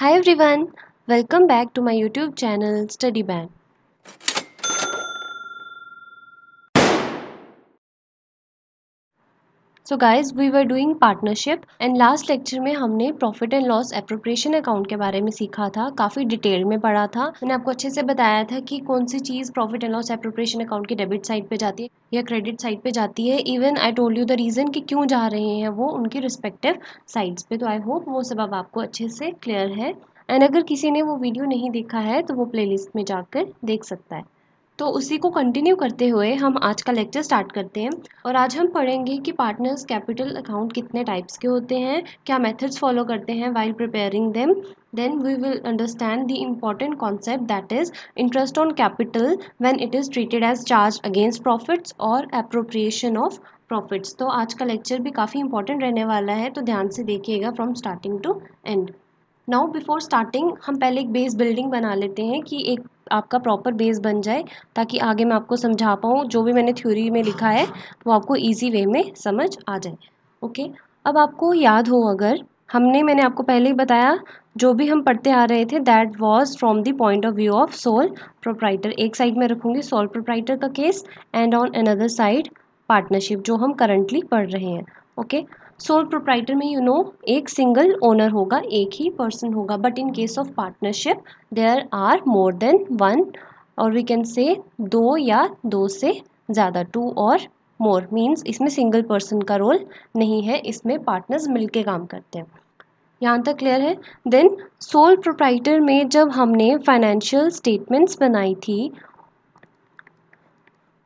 Hi everyone, welcome back to my YouTube channel Band. So guys we were doing partnership and last lecture में हमने profit and loss appropriation account के बारे में सीखा था काफ़ी डिटेल में पढ़ा था मैंने आपको अच्छे से बताया था कि कौन सी चीज़ profit and loss appropriation account की डेबिट साइड पे जाती है या क्रेडिट साइड पे जाती है even I told you the reason कि क्यों जा रहे हैं वो उनकी रिस्पेक्टिव साइड्स पे तो आई होप वो सब अब आपको अच्छे से क्लियर है एंड अगर किसी ने वो वीडियो नहीं देखा है तो वो प्लेलिस्ट में जाकर देख सकता है तो उसी को कंटिन्यू करते हुए हम आज का लेक्चर स्टार्ट करते हैं और आज हम पढ़ेंगे कि पार्टनर्स कैपिटल अकाउंट कितने टाइप्स के होते हैं क्या मेथड्स फॉलो करते हैं while preparing them then we will understand the important concept that is interest on capital when it is treated as charge against profits और अप्रोप्रिएशन ऑफ प्रॉफिट्स तो आज का लेक्चर भी काफ़ी इंपॉर्टेंट रहने वाला है तो ध्यान से देखिएगा from starting to end now before starting हम पहले एक बेस बिल्डिंग बना लेते हैं कि एक आपका प्रॉपर बेस बन जाए ताकि आगे मैं आपको समझा पाऊँ जो भी मैंने थ्योरी में लिखा है वो आपको ईज़ी वे में समझ आ जाए ओके अब आपको याद हो अगर हमने मैंने आपको पहले ही बताया जो भी हम पढ़ते आ रहे थे that was from the point of view of sole proprietor एक साइड में रखूँगी सोल प्रोप्राइटर का case and on another side partnership जो हम करंटली पढ़ रहे हैं ओके okay? सोल प्रोप्राइटर में यू you नो know, एक सिंगल ओनर होगा एक ही पर्सन होगा but in case of partnership there are more than one और वी कैन से दो या दो से ज़्यादा टू और मोर मीन्स इसमें सिंगल पर्सन का रोल नहीं है इसमें पार्टनर्स मिलके काम करते हैं यहाँ तक क्लियर है देन सोल प्रोप्राइटर में जब हमने फाइनेंशियल स्टेटमेंट्स बनाई थी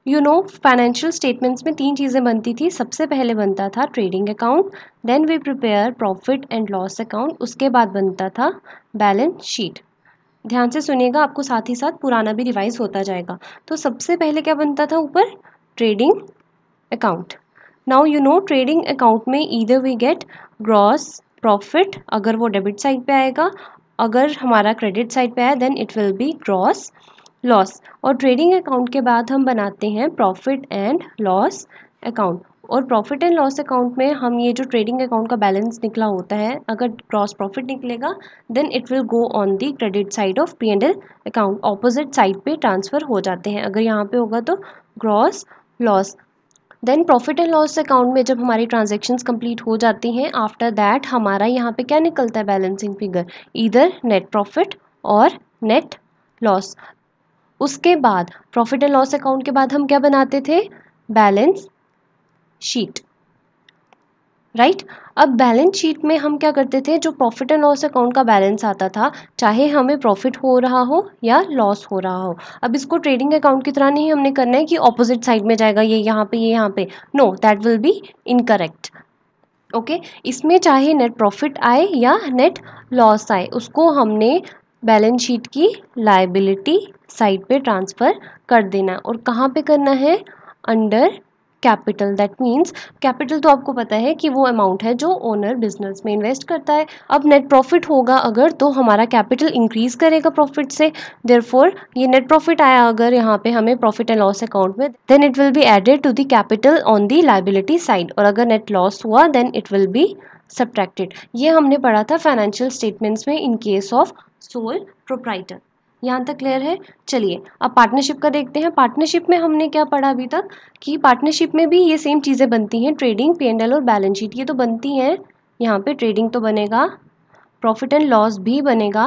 यू नो फाइनेंशियल स्टेटमेंट्स में तीन चीज़ें बनती थी सबसे पहले बनता था trading account then we prepare profit and loss account उसके बाद बनता था बैलेंस शीट ध्यान से सुनिएगा आपको साथ ही साथ पुराना भी रिवाइज होता जाएगा तो सबसे पहले क्या बनता था ऊपर trading account now you know trading account में either we get gross profit अगर वो डेबिट साइड पे आएगा अगर हमारा क्रेडिट साइड पे आया then it will be gross loss और ट्रेडिंग अकाउंट के बाद हम बनाते हैं प्रॉफिट एंड लॉस अकाउंट और प्रॉफिट एंड लॉस अकाउंट में हम ये जो ट्रेडिंग अकाउंट का बैलेंस निकला होता है अगर क्रॉस प्रॉफिट निकलेगा then it will go on the credit side of P and L account opposite side पे ट्रांसफ़र हो जाते हैं अगर यहाँ पे होगा तो gross loss then profit and loss account में जब हमारी ट्रांजेक्शन कम्प्लीट हो जाती हैं आफ्टर दैट हमारा यहाँ पर क्या निकलता है बैलेंसिंग फिगर इधर नेट प्रॉफिट और नेट लॉस उसके बाद प्रॉफिट एंड लॉस अकाउंट के बाद हम क्या बनाते थे बैलेंस शीट राइट right? अब बैलेंस शीट में हम क्या करते थे जो प्रॉफिट एंड लॉस अकाउंट का बैलेंस आता था चाहे हमें प्रॉफिट हो रहा हो या लॉस हो रहा हो अब इसको ट्रेडिंग अकाउंट की तरह नहीं हमने करना है कि ऑपोजिट साइड में जाएगा ये यहाँ पे ये यहाँ पे no that will be incorrect okay इसमें चाहे नेट प्रॉफिट आए या नेट लॉस आए उसको हमने बैलेंस शीट की लाइबिलिटी साइड पे ट्रांसफ़र कर देना है और कहाँ पे करना है under capital that means capital तो आपको पता है कि वो अमाउंट है जो ओनर बिजनेस में इन्वेस्ट करता है अब नेट प्रॉफिट होगा अगर तो हमारा कैपिटल इंक्रीज़ करेगा प्रॉफिट से देयरफॉर ये नेट प्रॉफिट आया अगर यहाँ पे हमें प्रॉफिट एंड लॉस अकाउंट में then it will be added to the capital on the liability side और अगर नेट लॉस हुआ then it will be subtracted ये हमने पढ़ा था फाइनेंशियल स्टेटमेंट्स में in case of sole proprietor यहाँ तक क्लियर है चलिए अब पार्टनरशिप का देखते हैं पार्टनरशिप में हमने क्या पढ़ा अभी तक कि पार्टनरशिप में भी ये सेम चीज़ें बनती हैं ट्रेडिंग पी और बैलेंस शीट ये तो बनती हैं यहाँ पे ट्रेडिंग तो बनेगा प्रॉफिट एंड लॉस भी बनेगा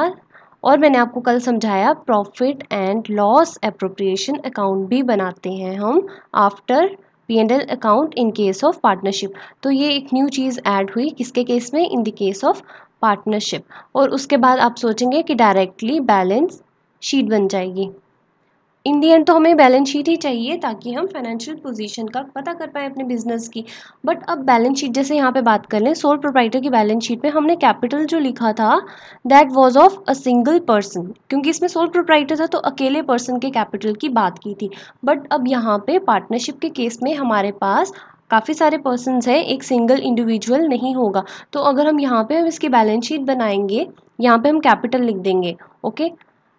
और मैंने आपको कल समझाया profit and loss appropriation account भी बनाते हैं हम after P and L account in case of partnership तो ये एक न्यू चीज़ ऐड हुई किसके केस में in the case of partnership और उसके बाद आप सोचेंगे कि डायरेक्टली बैलेंस शीट बन जाएगी इन दी एंड तो हमें बैलेंस शीट ही चाहिए ताकि हम फाइनेंशियल पोजीशन का पता कर पाएँ अपने बिजनेस की बट अब बैलेंस शीट जैसे यहाँ पे बात कर लें सोल प्रोप्राइटर की बैलेंस शीट में हमने कैपिटल जो लिखा था that was of a single person क्योंकि इसमें सोल प्रोप्राइटर था तो अकेले पर्सन के कैपिटल की बात की थी बट अब यहाँ पर पार्टनरशिप के केस में हमारे पास काफ़ी सारे पर्सनस हैं एक सिंगल इंडिविजुअल नहीं होगा तो अगर हम यहाँ पर हम इसकी बैलेंस शीट बनाएंगे यहाँ पर हम कैपिटल लिख देंगे ओके okay?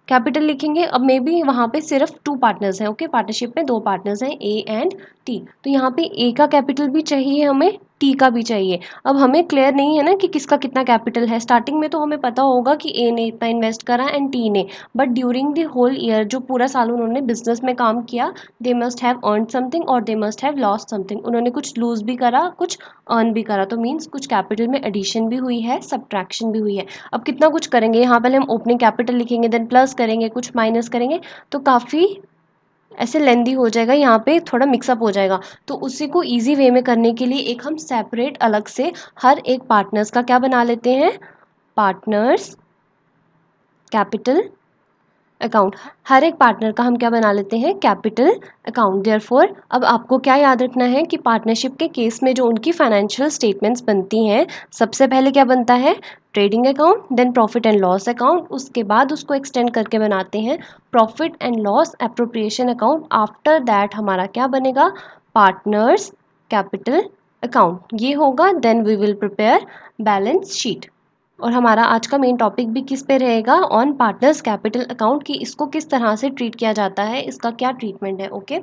कैपिटल लिखेंगे अब मे बी वहाँ पे सिर्फ टू पार्टनर्स हैं ओके पार्टनरशिप में दो पार्टनर्स हैं ए एंड टी तो यहाँ पे ए का कैपिटल भी चाहिए हमें टी का भी चाहिए अब हमें क्लियर नहीं है ना कि किसका कितना कैपिटल है स्टार्टिंग में तो हमें पता होगा कि ए ने इतना इन्वेस्ट करा एंड टी ने but during the whole year जो पूरा साल उन्होंने बिजनेस में काम किया they must have earn something और they must have loss something उन्होंने कुछ लूज भी करा कुछ अर्न भी करा तो मीन्स कुछ कैपिटल में एडिशन भी हुई है सब्ट्रैक्शन भी हुई है अब कितना कुछ करेंगे यहाँ पहले हम ओपनिंग कैपिटल लिखेंगे देन प्लस करेंगे कुछ माइनस करेंगे तो काफ़ी ऐसे लेंदी हो जाएगा यहाँ पे थोड़ा मिक्सअप हो जाएगा तो उसी को ईजी वे में करने के लिए एक हम सेपरेट अलग से हर एक पार्टनर्स का क्या बना लेते हैं पार्टनर्स कैपिटल अकाउंट हर एक पार्टनर का हम क्या बना लेते हैं कैपिटल अकाउंट देयरफॉर अब आपको क्या याद रखना है कि पार्टनरशिप के केस में जो उनकी फाइनेंशियल स्टेटमेंट्स बनती हैं सबसे पहले क्या बनता है trading account then profit and loss account उसके बाद उसको एक्सटेंड करके बनाते हैं profit and loss appropriation account after that हमारा क्या बनेगा पार्टनर्स कैपिटल अकाउंट ये होगा then we will prepare balance sheet और हमारा आज का मेन टॉपिक भी किस पे रहेगा ऑन पार्टनर्स कैपिटल अकाउंट कि इसको किस तरह से ट्रीट किया जाता है इसका क्या ट्रीटमेंट है ओके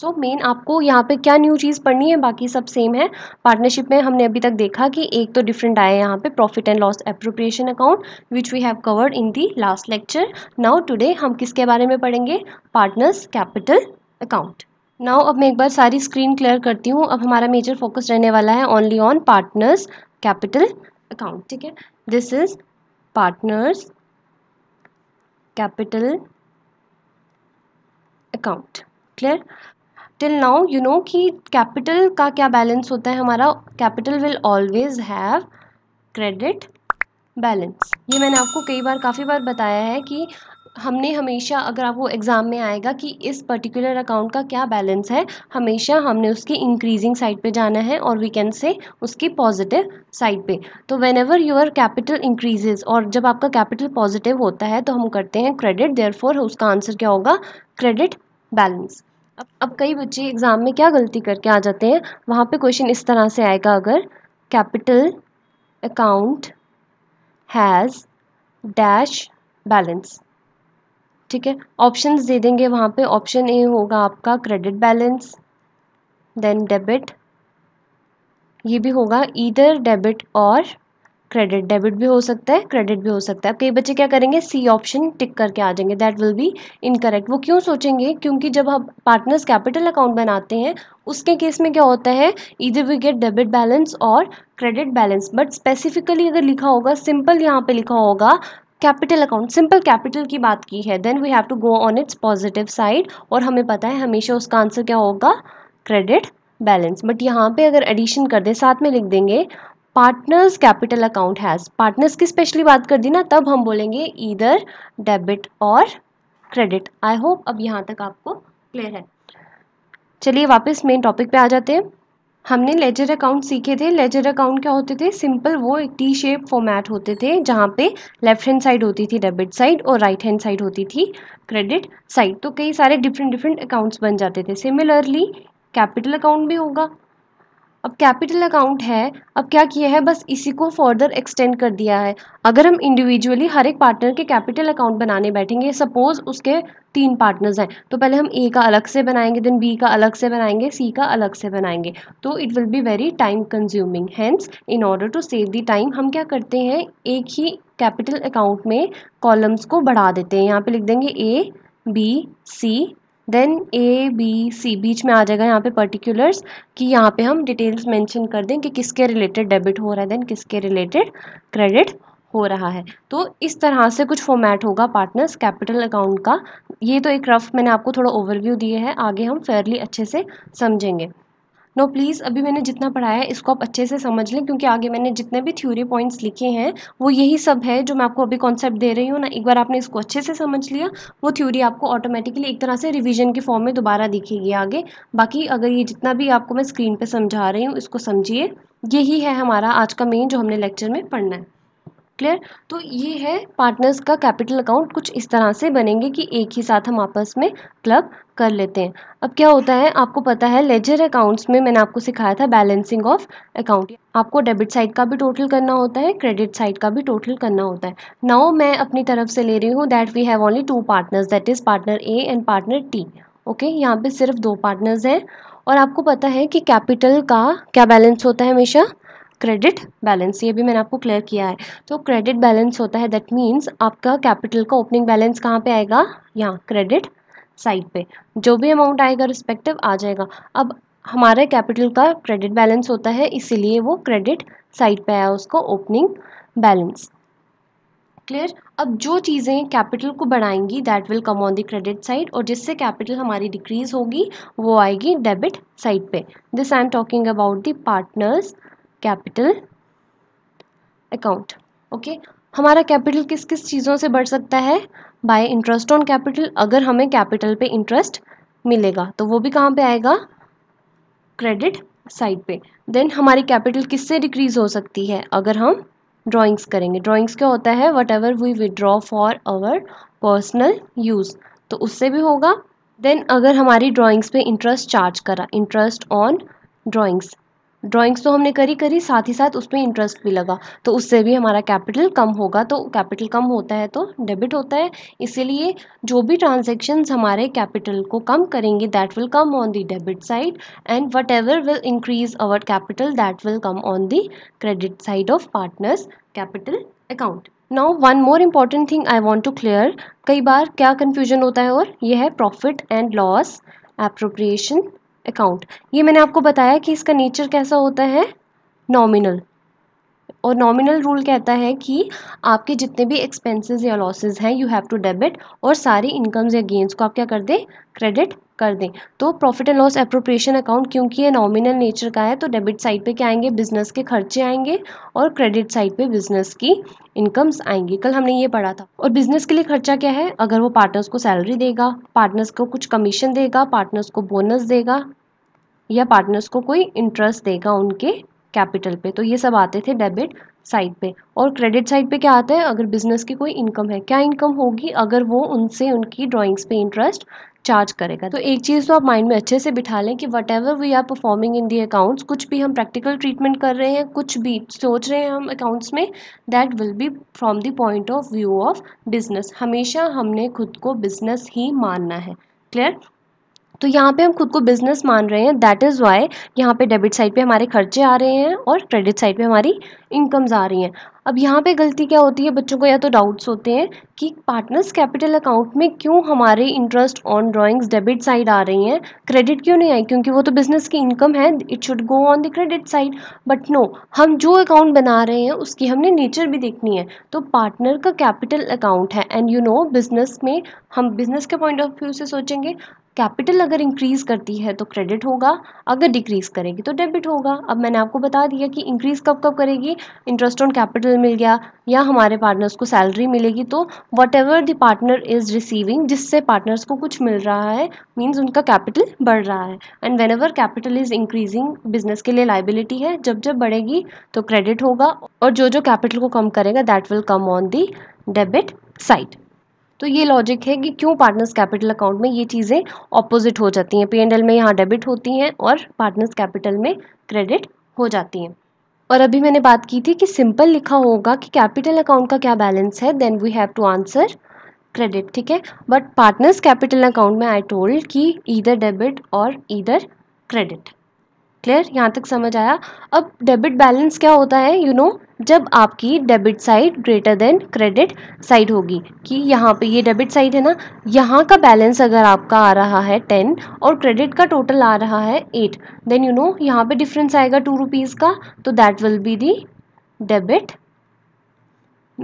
सो मेन आपको यहाँ पे क्या न्यू चीज़ पढ़नी है बाकी सब सेम है पार्टनरशिप में हमने अभी तक देखा कि एक तो डिफरेंट आया है यहाँ पे profit and loss appropriation account which we have covered in the last lecture now today हम किसके बारे में पढ़ेंगे पार्टनर्स कैपिटल अकाउंट नाउ अब मैं एक बार सारी स्क्रीन क्लियर करती हूँ अब हमारा मेजर फोकस रहने वाला है only on partners capital account ठीक है This is partners capital account. Clear? Till now you know कि कैपिटल का क्या बैलेंस होता है हमारा capital will always have credit balance ये मैंने आपको कई बार काफ़ी बार बताया है कि हमने हमेशा अगर आप वो एग्ज़ाम में आएगा कि इस पर्टिकुलर अकाउंट का क्या बैलेंस है हमेशा हमने उसकी इंक्रीजिंग साइड पे जाना है और वी कैन से उसकी पॉजिटिव साइड पे तो whenever your capital increases और जब आपका कैपिटल पॉजिटिव होता है तो हम करते हैं क्रेडिट देयर फोर उसका आंसर क्या होगा क्रेडिट बैलेंस अब अब कई बच्चे एग्ज़ाम में क्या गलती करके आ जाते हैं वहाँ पर क्वेश्चन इस तरह से आएगा अगर capital account has dash balance ठीक है ऑप्शंस दे देंगे वहाँ पे ऑप्शन ए होगा आपका क्रेडिट बैलेंस देन डेबिट ये भी होगा इधर डेबिट और क्रेडिट डेबिट भी हो सकता है क्रेडिट भी हो सकता है अब कई बच्चे क्या करेंगे सी ऑप्शन टिक करके आ जाएंगे दैट विल बी इनकरेक्ट वो क्यों सोचेंगे क्योंकि जब हम पार्टनर्स कैपिटल अकाउंट बनाते हैं उसके केस में क्या होता है इधर वी गेट डेबिट बैलेंस और क्रेडिट बैलेंस बट स्पेसिफिकली अगर लिखा होगा सिंपल यहाँ पे लिखा होगा कैपिटल अकाउंट सिंपल कैपिटल की बात की है then we have to go on its positive side और हमें पता है हमेशा उसका आंसर क्या होगा क्रेडिट बैलेंस बट यहाँ पे अगर एडिशन कर दें साथ में लिख देंगे partners capital account has partners की स्पेशली बात कर दी ना तब हम बोलेंगे ईदर डेबिट और क्रेडिट आई होप अब यहाँ तक आपको क्लियर है चलिए वापस मेन टॉपिक पे आ जाते हैं हमने लेजर अकाउंट सीखे थे लेजर अकाउंट क्या होते थे सिंपल वो एक टी शेप फॉर्मेट होते थे जहाँ पे लेफ्ट हैंड साइड होती थी डेबिट साइड और राइट हैंड साइड होती थी क्रेडिट साइड तो कई सारे डिफरेंट डिफरेंट अकाउंट्स बन जाते थे सिमिलरली कैपिटल अकाउंट भी होगा अब कैपिटल अकाउंट है अब क्या किया है बस इसी को फर्दर एक्सटेंड कर दिया है अगर हम इंडिविजुअली हर एक पार्टनर के कैपिटल अकाउंट बनाने बैठेंगे सपोज उसके तीन पार्टनर्स हैं तो पहले हम ए का अलग से बनाएंगे देन बी का अलग से बनाएंगे सी का अलग से बनाएंगे तो it will be very time consuming hence in order to save the time हम क्या करते हैं एक ही कैपिटल अकाउंट में कॉलम्स को बढ़ा देते हैं यहाँ पर लिख देंगे A B C then A B C बीच में आ जाएगा यहाँ पे पर्टिकुलर्स कि यहाँ पे हम डिटेल्स मेंशन कर दें कि किसके रिलेटेड डेबिट हो रहा है देन किसके रिलेटेड क्रेडिट हो रहा है तो इस तरह से कुछ फॉर्मेट होगा पार्टनर्स कैपिटल अकाउंट का ये तो एक रफ मैंने आपको थोड़ा ओवरव्यू दिए है आगे हम फेयरली अच्छे से समझेंगे नो प्लीज़ अभी मैंने जितना पढ़ाया है इसको आप अच्छे से समझ लें क्योंकि आगे मैंने जितने भी थ्योरी पॉइंट्स लिखे हैं वो यही सब है जो मैं आपको अभी कॉन्सेप्ट दे रही हूँ ना एक बार आपने इसको अच्छे से समझ लिया वो थ्योरी आपको ऑटोमेटिकली एक तरह से रिविजन के फॉर्म में दोबारा दिखेगी आगे बाकी अगर ये जितना भी आपको मैं स्क्रीन पर समझा रही हूँ इसको समझिए यही है हमारा आज का मेन जो हमने लेक्चर में पढ़ना है क्लियर तो ये है पार्टनर्स का कैपिटल अकाउंट कुछ इस तरह से बनेंगे कि एक ही साथ हम आपस में क्लब कर लेते हैं अब क्या होता है आपको पता है लेजर अकाउंट्स में मैंने आपको सिखाया था बैलेंसिंग ऑफ अकाउंट आपको डेबिट साइड का भी टोटल करना होता है क्रेडिट साइड का भी टोटल करना होता है नाउ मैं अपनी तरफ से ले रही हूँ that we have only two partners that is partner A and partner T okay यहाँ पे सिर्फ दो पार्टनर्स हैं और आपको पता है कि कैपिटल का क्या बैलेंस होता है हमेशा क्रेडिट बैलेंस ये भी मैंने आपको क्लियर किया है तो क्रेडिट बैलेंस होता है दैट मीन्स आपका कैपिटल का ओपनिंग बैलेंस कहाँ पे आएगा यहाँ क्रेडिट साइड पे जो भी अमाउंट आएगा रिस्पेक्टिव आ जाएगा अब हमारे कैपिटल का क्रेडिट बैलेंस होता है इसीलिए वो क्रेडिट साइड पे आया उसका ओपनिंग बैलेंस क्लियर अब जो चीज़ें कैपिटल को बढ़ाएंगी that will come on the credit side और जिससे कैपिटल हमारी डिक्रीज़ होगी वो आएगी डेबिट साइड पे this I am talking about the partners capital account okay हमारा कैपिटल किस किस चीज़ों से बढ़ सकता है बाय इंटरेस्ट ऑन कैपिटल अगर हमें कैपिटल पे इंटरेस्ट मिलेगा तो वो भी कहाँ पे आएगा क्रेडिट साइड पे देन हमारी कैपिटल किससे डिक्रीज हो सकती है अगर हम ड्राइंग्स करेंगे ड्राइंग्स क्या होता है whatever we withdraw for our personal use तो उससे भी होगा देन अगर हमारी ड्राइंग्स पे इंटरेस्ट चार्ज करा इंटरेस्ट ऑन ड्राइंग्स ड्राइंग्स तो हमने करी करी साथ ही साथ उसमें इंटरेस्ट भी लगा तो उससे भी हमारा कैपिटल कम होगा तो कैपिटल कम होता है तो डेबिट होता है इसीलिए जो भी ट्रांजेक्शन्स हमारे कैपिटल को कम करेंगे that will come on the debit side and whatever will increase our capital that will come on the credit side of partners capital account now one more important thing I want to clear कई बार क्या confusion होता है और यह है profit and loss appropriation account ये मैंने आपको बताया कि इसका नेचर कैसा होता है नॉमिनल और नॉमिनल रूल कहता है कि आपके जितने भी एक्सपेंसेस या लॉसेस हैं यू हैव टू डेबिट और सारी इनकम्स या गेंस को आप क्या कर दें क्रेडिट कर दें तो profit and loss appropriation account क्योंकि ये नॉमिनल नेचर का है तो डेबिट साइड पे क्या आएंगे बिजनेस के खर्चे आएंगे और क्रेडिट साइड पे बिजनेस की इनकम्स आएंगी कल हमने ये पढ़ा था और बिजनेस के लिए खर्चा क्या है अगर वो पार्टनर्स को सैलरी देगा पार्टनर्स को कुछ कमीशन देगा पार्टनर्स को बोनस देगा या पार्टनर्स को कोई इंटरेस्ट देगा उनके कैपिटल पे तो ये सब आते थे डेबिट साइड पे और क्रेडिट साइड पे क्या आता है अगर बिजनेस की कोई इनकम है क्या इनकम होगी अगर वो उनसे उनकी ड्राइंग्स पे इंटरेस्ट चार्ज करेगा तो एक चीज़ तो आप माइंड में अच्छे से बिठा लें कि whatever we are performing in the accounts कुछ भी हम प्रैक्टिकल ट्रीटमेंट कर रहे हैं कुछ भी सोच रहे हैं हम अकाउंट्स में that will be from the point of view of business हमेशा हमने खुद को बिजनेस ही मानना है क्लियर तो यहाँ पे हम खुद को बिजनेस मान रहे हैं दैट इज़ वाई यहाँ पे डेबिट साइड पे हमारे खर्चे आ रहे हैं और क्रेडिट साइड पे हमारी इनकम्स आ रही हैं अब यहाँ पे गलती क्या होती है बच्चों को या तो डाउट्स होते हैं कि पार्टनर्स कैपिटल अकाउंट में क्यों हमारे interest on drawings debit side आ रही हैं क्रेडिट क्यों नहीं आई क्योंकि वो तो बिजनेस की इनकम है it should go on the credit side but no हम जो अकाउंट बना रहे हैं उसकी हमने नेचर भी देखनी है तो पार्टनर का कैपिटल अकाउंट है एंड यू नो बिजनेस में हम बिजनेस के पॉइंट ऑफ व्यू से सोचेंगे कैपिटल अगर इंक्रीज़ करती है तो क्रेडिट होगा अगर डिक्रीज़ करेगी तो डेबिट होगा अब मैंने आपको बता दिया कि इंक्रीज़ कब कब करेगी इंटरेस्ट ऑन कैपिटल मिल गया या हमारे पार्टनर्स को सैलरी मिलेगी तो whatever the partner is receiving जिससे पार्टनर्स को कुछ मिल रहा है मीन्स उनका कैपिटल बढ़ रहा है and whenever capital is increasing business के लिए लाइबिलिटी है जब जब बढ़ेगी तो क्रेडिट होगा और जो जो कैपिटल को कम करेगा that will come on the debit side तो ये लॉजिक है कि क्यों पार्टनर्स कैपिटल अकाउंट में ये चीज़ें ऑपोजिट हो जाती हैं पी में यहाँ डेबिट होती हैं और पार्टनर्स कैपिटल में क्रेडिट हो जाती हैं और अभी मैंने बात की थी कि सिंपल लिखा होगा कि कैपिटल अकाउंट का क्या बैलेंस है then we have to answer credit ठीक है बट पार्टनर्स कैपिटल अकाउंट में आई टोल्ड कि ईदर डेबिट और ईदर क्रेडिट क्लियर यहाँ तक समझ आया अब डेबिट बैलेंस क्या होता है यू नो जब आपकी debit side greater than credit side होगी कि यहाँ पे ये डेबिट साइड है ना यहाँ का बैलेंस अगर आपका आ रहा है टेन और क्रेडिट का टोटल आ रहा है एट देन यू नो यहाँ पे डिफरेंस आएगा टू रुपीज़ का तो that will be the debit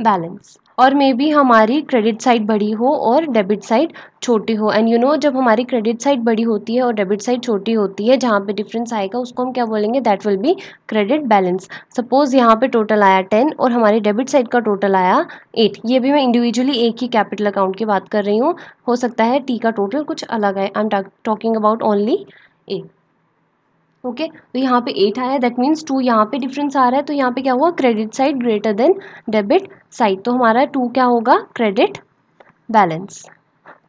balance और मे बी हमारी क्रेडिट साइड बड़ी हो और डेबिट साइड छोटी हो एंड यू नो जब हमारी क्रेडिट साइड बड़ी होती है और डेबिट साइड छोटी होती है जहाँ पे डिफरेंस आएगा उसको हम क्या बोलेंगे that will be credit balance suppose यहाँ पे टोटल आया टेन और हमारी डेबिट साइड का टोटल आया एट ये भी मैं इंडिविजुअली एक ही कैपिटल अकाउंट की बात कर रही हूँ हो सकता है टी का टोटल कुछ अलग है I am talking about only A okay okay? तो यहाँ पे एट आया दैट मीन्स टू यहाँ पे डिफरेंस आ रहा है तो यहाँ पे क्या हुआ credit side greater than debit side तो हमारा टू क्या होगा क्रेडिट बैलेंस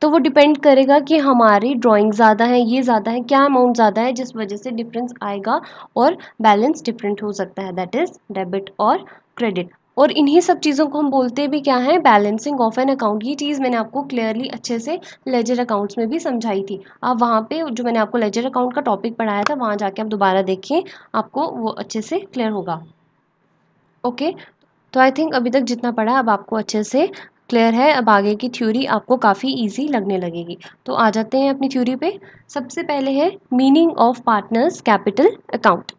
तो वो डिपेंड करेगा कि हमारी ड्राइंग ज़्यादा है ये ज़्यादा है क्या अमाउंट ज़्यादा है जिस वजह से डिफरेंस आएगा और बैलेंस डिफरेंट हो सकता है दैट इज़ डेबिट और क्रेडिट और इन्हीं सब चीज़ों को हम बोलते भी क्या हैं बैलेंसिंग ऑफ एन अकाउंट ये चीज़ मैंने आपको क्लियरली अच्छे से लेजर अकाउंट्स में भी समझाई थी आप वहाँ पे जो मैंने आपको लेजर अकाउंट का टॉपिक पढ़ाया था वहाँ जाके आप दोबारा देखिए आपको वो अच्छे से क्लियर होगा ओके तो आई थिंक अभी तक जितना पढ़ा अब आपको अच्छे से क्लियर है अब आगे की थ्योरी आपको काफ़ी इजी लगने लगेगी तो आ जाते हैं अपनी थ्योरी पे सबसे पहले है meaning of partners capital account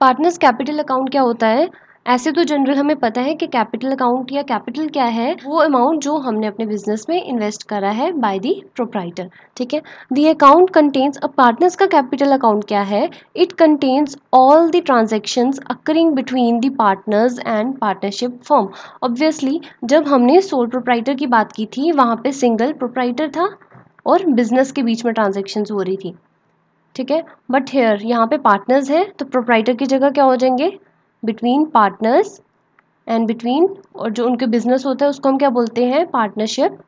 partners capital account क्या होता है ऐसे तो जनरल हमें पता है कि कैपिटल अकाउंट या कैपिटल क्या है वो अमाउंट जो हमने अपने बिजनेस में इन्वेस्ट करा है बाय दी प्रोप्राइटर ठीक है the account contains a partners का कैपिटल अकाउंट क्या है it contains all the transaction occurring between the partners and partnership firm obviously जब हमने सोल प्रोप्राइटर की बात की थी वहाँ पे सिंगल प्रोप्राइटर था और बिजनेस के बीच में ट्रांजेक्शन्स हो रही थी ठीक है बट हेयर यहाँ पे पार्टनर्स हैं तो प्रोप्राइटर की जगह क्या हो जाएंगे बिटवीन पार्टनर्स एंड बिटवीन और जो उनके बिजनेस होता है उसको हम क्या बोलते हैं पार्टनरशिप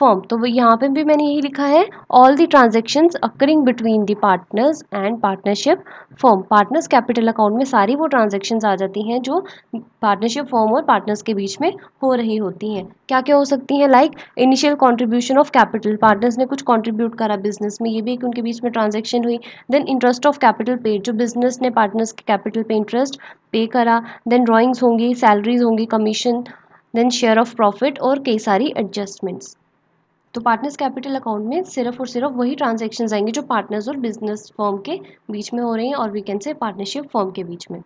फॉर्म तो वो यहाँ पे भी मैंने यही लिखा है all the transactions occurring between the partners and partnership firm partners capital account में सारी वो ट्रांजेक्शन्स आ जाती हैं जो पार्टनरशिप फॉर्म और पार्टनर्स के बीच में हो रही होती हैं क्या क्या हो सकती हैं like initial contribution of capital partners ने कुछ कॉन्ट्रीब्यूट करा बिजनेस में ये भी एक उनके बीच में ट्रांजेक्शन हुई देन इंटरेस्ट ऑफ कैपिटल पे जो बिजनेस ने पार्टनर्स के कैपिटल पे इंटरेस्ट पे करा देन ड्राॅइंग्स होंगी सैलरीज होंगी commission then share of profit और कई सारी एडजस्टमेंट्स तो पार्टनर्स कैपिटल अकाउंट में सिर्फ और सिर्फ वही ट्रांजेक्शन आएंगे जो पार्टनर्स और बिजनेस फॉर्म के बीच में हो रहे हैं और we can say partnership firm के बीच में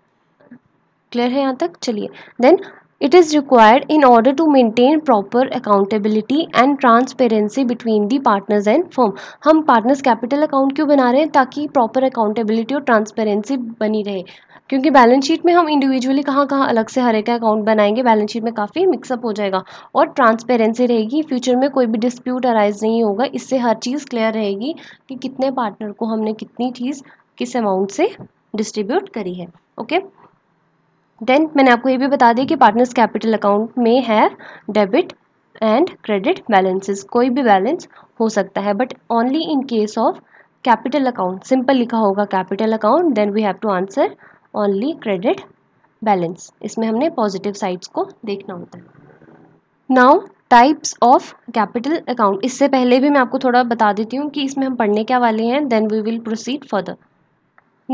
क्लियर है यहाँ तक चलिए then it is required in order to maintain proper accountability and transparency between the partners and firm हम पार्टनर्स कैपिटल अकाउंट क्यों बना रहे हैं ताकि प्रॉपर अकाउंटेबिलिटी और ट्रांसपेरेंसी बनी रहे क्योंकि बैलेंस शीट में हम इंडिविजुअली कहाँ कहाँ अलग से हर एक अकाउंट बनाएंगे बैलेंस शीट में काफ़ी मिक्सअप हो जाएगा और ट्रांसपेरेंसी रहेगी फ्यूचर में कोई भी डिस्प्यूट अराइज नहीं होगा इससे हर चीज़ क्लियर रहेगी कि कितने पार्टनर को हमने कितनी चीज़ किस अमाउंट से डिस्ट्रीब्यूट करी है ओके देन मैंने आपको ये भी बता दिया कि पार्टनर्स कैपिटल अकाउंट में है डेबिट एंड क्रेडिट बैलेंसेस कोई भी बैलेंस हो सकता है but only in case of capital account simple लिखा होगा capital account then we have to answer only credit balance इसमें हमने पॉजिटिव साइड्स को देखना होता है now types of capital account इससे पहले भी मैं आपको थोड़ा बता देती हूँ कि इसमें हम पढ़ने क्या वाले हैं then we will proceed further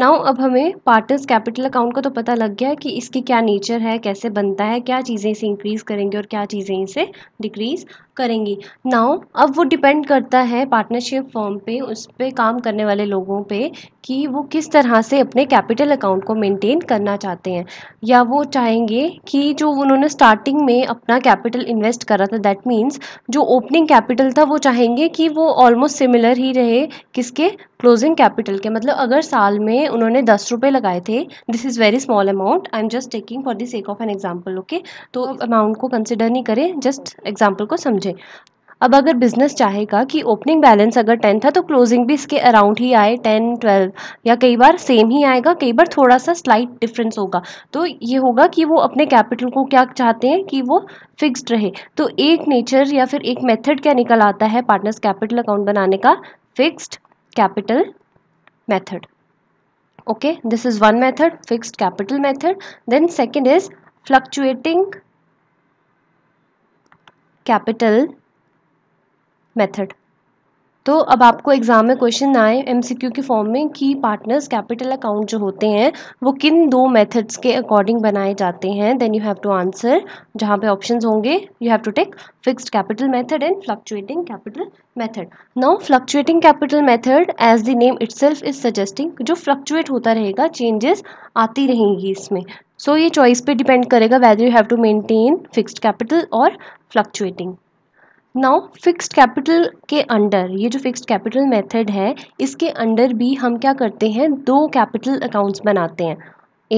now अब हमें पार्टनर्स कैपिटल अकाउंट का तो पता लग गया कि इसकी क्या नेचर है कैसे बनता है क्या चीज़ें इसे इंक्रीज़ करेंगे और क्या चीज़ें इसे डिक्रीज़ करेंगी नाउ अब वो डिपेंड करता है पार्टनरशिप फॉर्म पे उस पर काम करने वाले लोगों पे कि वो किस तरह से अपने कैपिटल अकाउंट को मेंटेन करना चाहते हैं या वो चाहेंगे कि जो उन्होंने स्टार्टिंग में अपना कैपिटल इन्वेस्ट करा था दैट मीन्स जो ओपनिंग कैपिटल था वो चाहेंगे कि वो ऑलमोस्ट सिमिलर ही रहे किसके क्लोजिंग कैपिटल के मतलब अगर साल में उन्होंने दस रुपये लगाए थे this is very small amount I am just taking for the sake of an example okay तो अमाउंट को कंसिडर नहीं करें जस्ट एग्जाम्पल को समझ समझें अब अगर बिजनेस चाहेगा कि ओपनिंग बैलेंस अगर टेन था तो क्लोजिंग भी इसके अराउंड ही आए टेन ट्वेल्व या कई बार सेम ही आएगा कई बार थोड़ा सा स्लाइट डिफरेंस होगा तो ये होगा कि वो अपने कैपिटल को क्या चाहते हैं कि वो फिक्स्ड रहे तो एक नेचर या फिर एक मेथड क्या निकल आता है पार्टनर्स कैपिटल अकाउंट बनाने का fixed capital method okay this is one method fixed capital method then second is fluctuating capital method तो अब आपको एग्ज़ाम में क्वेश्चन आए एमसीक्यू के फॉर्म में कि पार्टनर्स कैपिटल अकाउंट जो होते हैं वो किन दो मेथड्स के अकॉर्डिंग बनाए जाते हैं then you have to answer जहाँ पे ऑप्शंस होंगे you have to take fixed capital method and fluctuating capital method now fluctuating capital method as the name self is suggesting जो फ्लक्चुएट होता रहेगा चेंजेस आती रहेंगी इसमें सो ये चॉइस पे डिपेंड करेगा whether you have to maintain fixed capital और फ्लक्चुएटिंग नाउ फिक्स्ड कैपिटल के अंडर ये जो फिक्स्ड कैपिटल मेथड है इसके अंडर भी हम क्या करते हैं दो कैपिटल अकाउंट्स बनाते हैं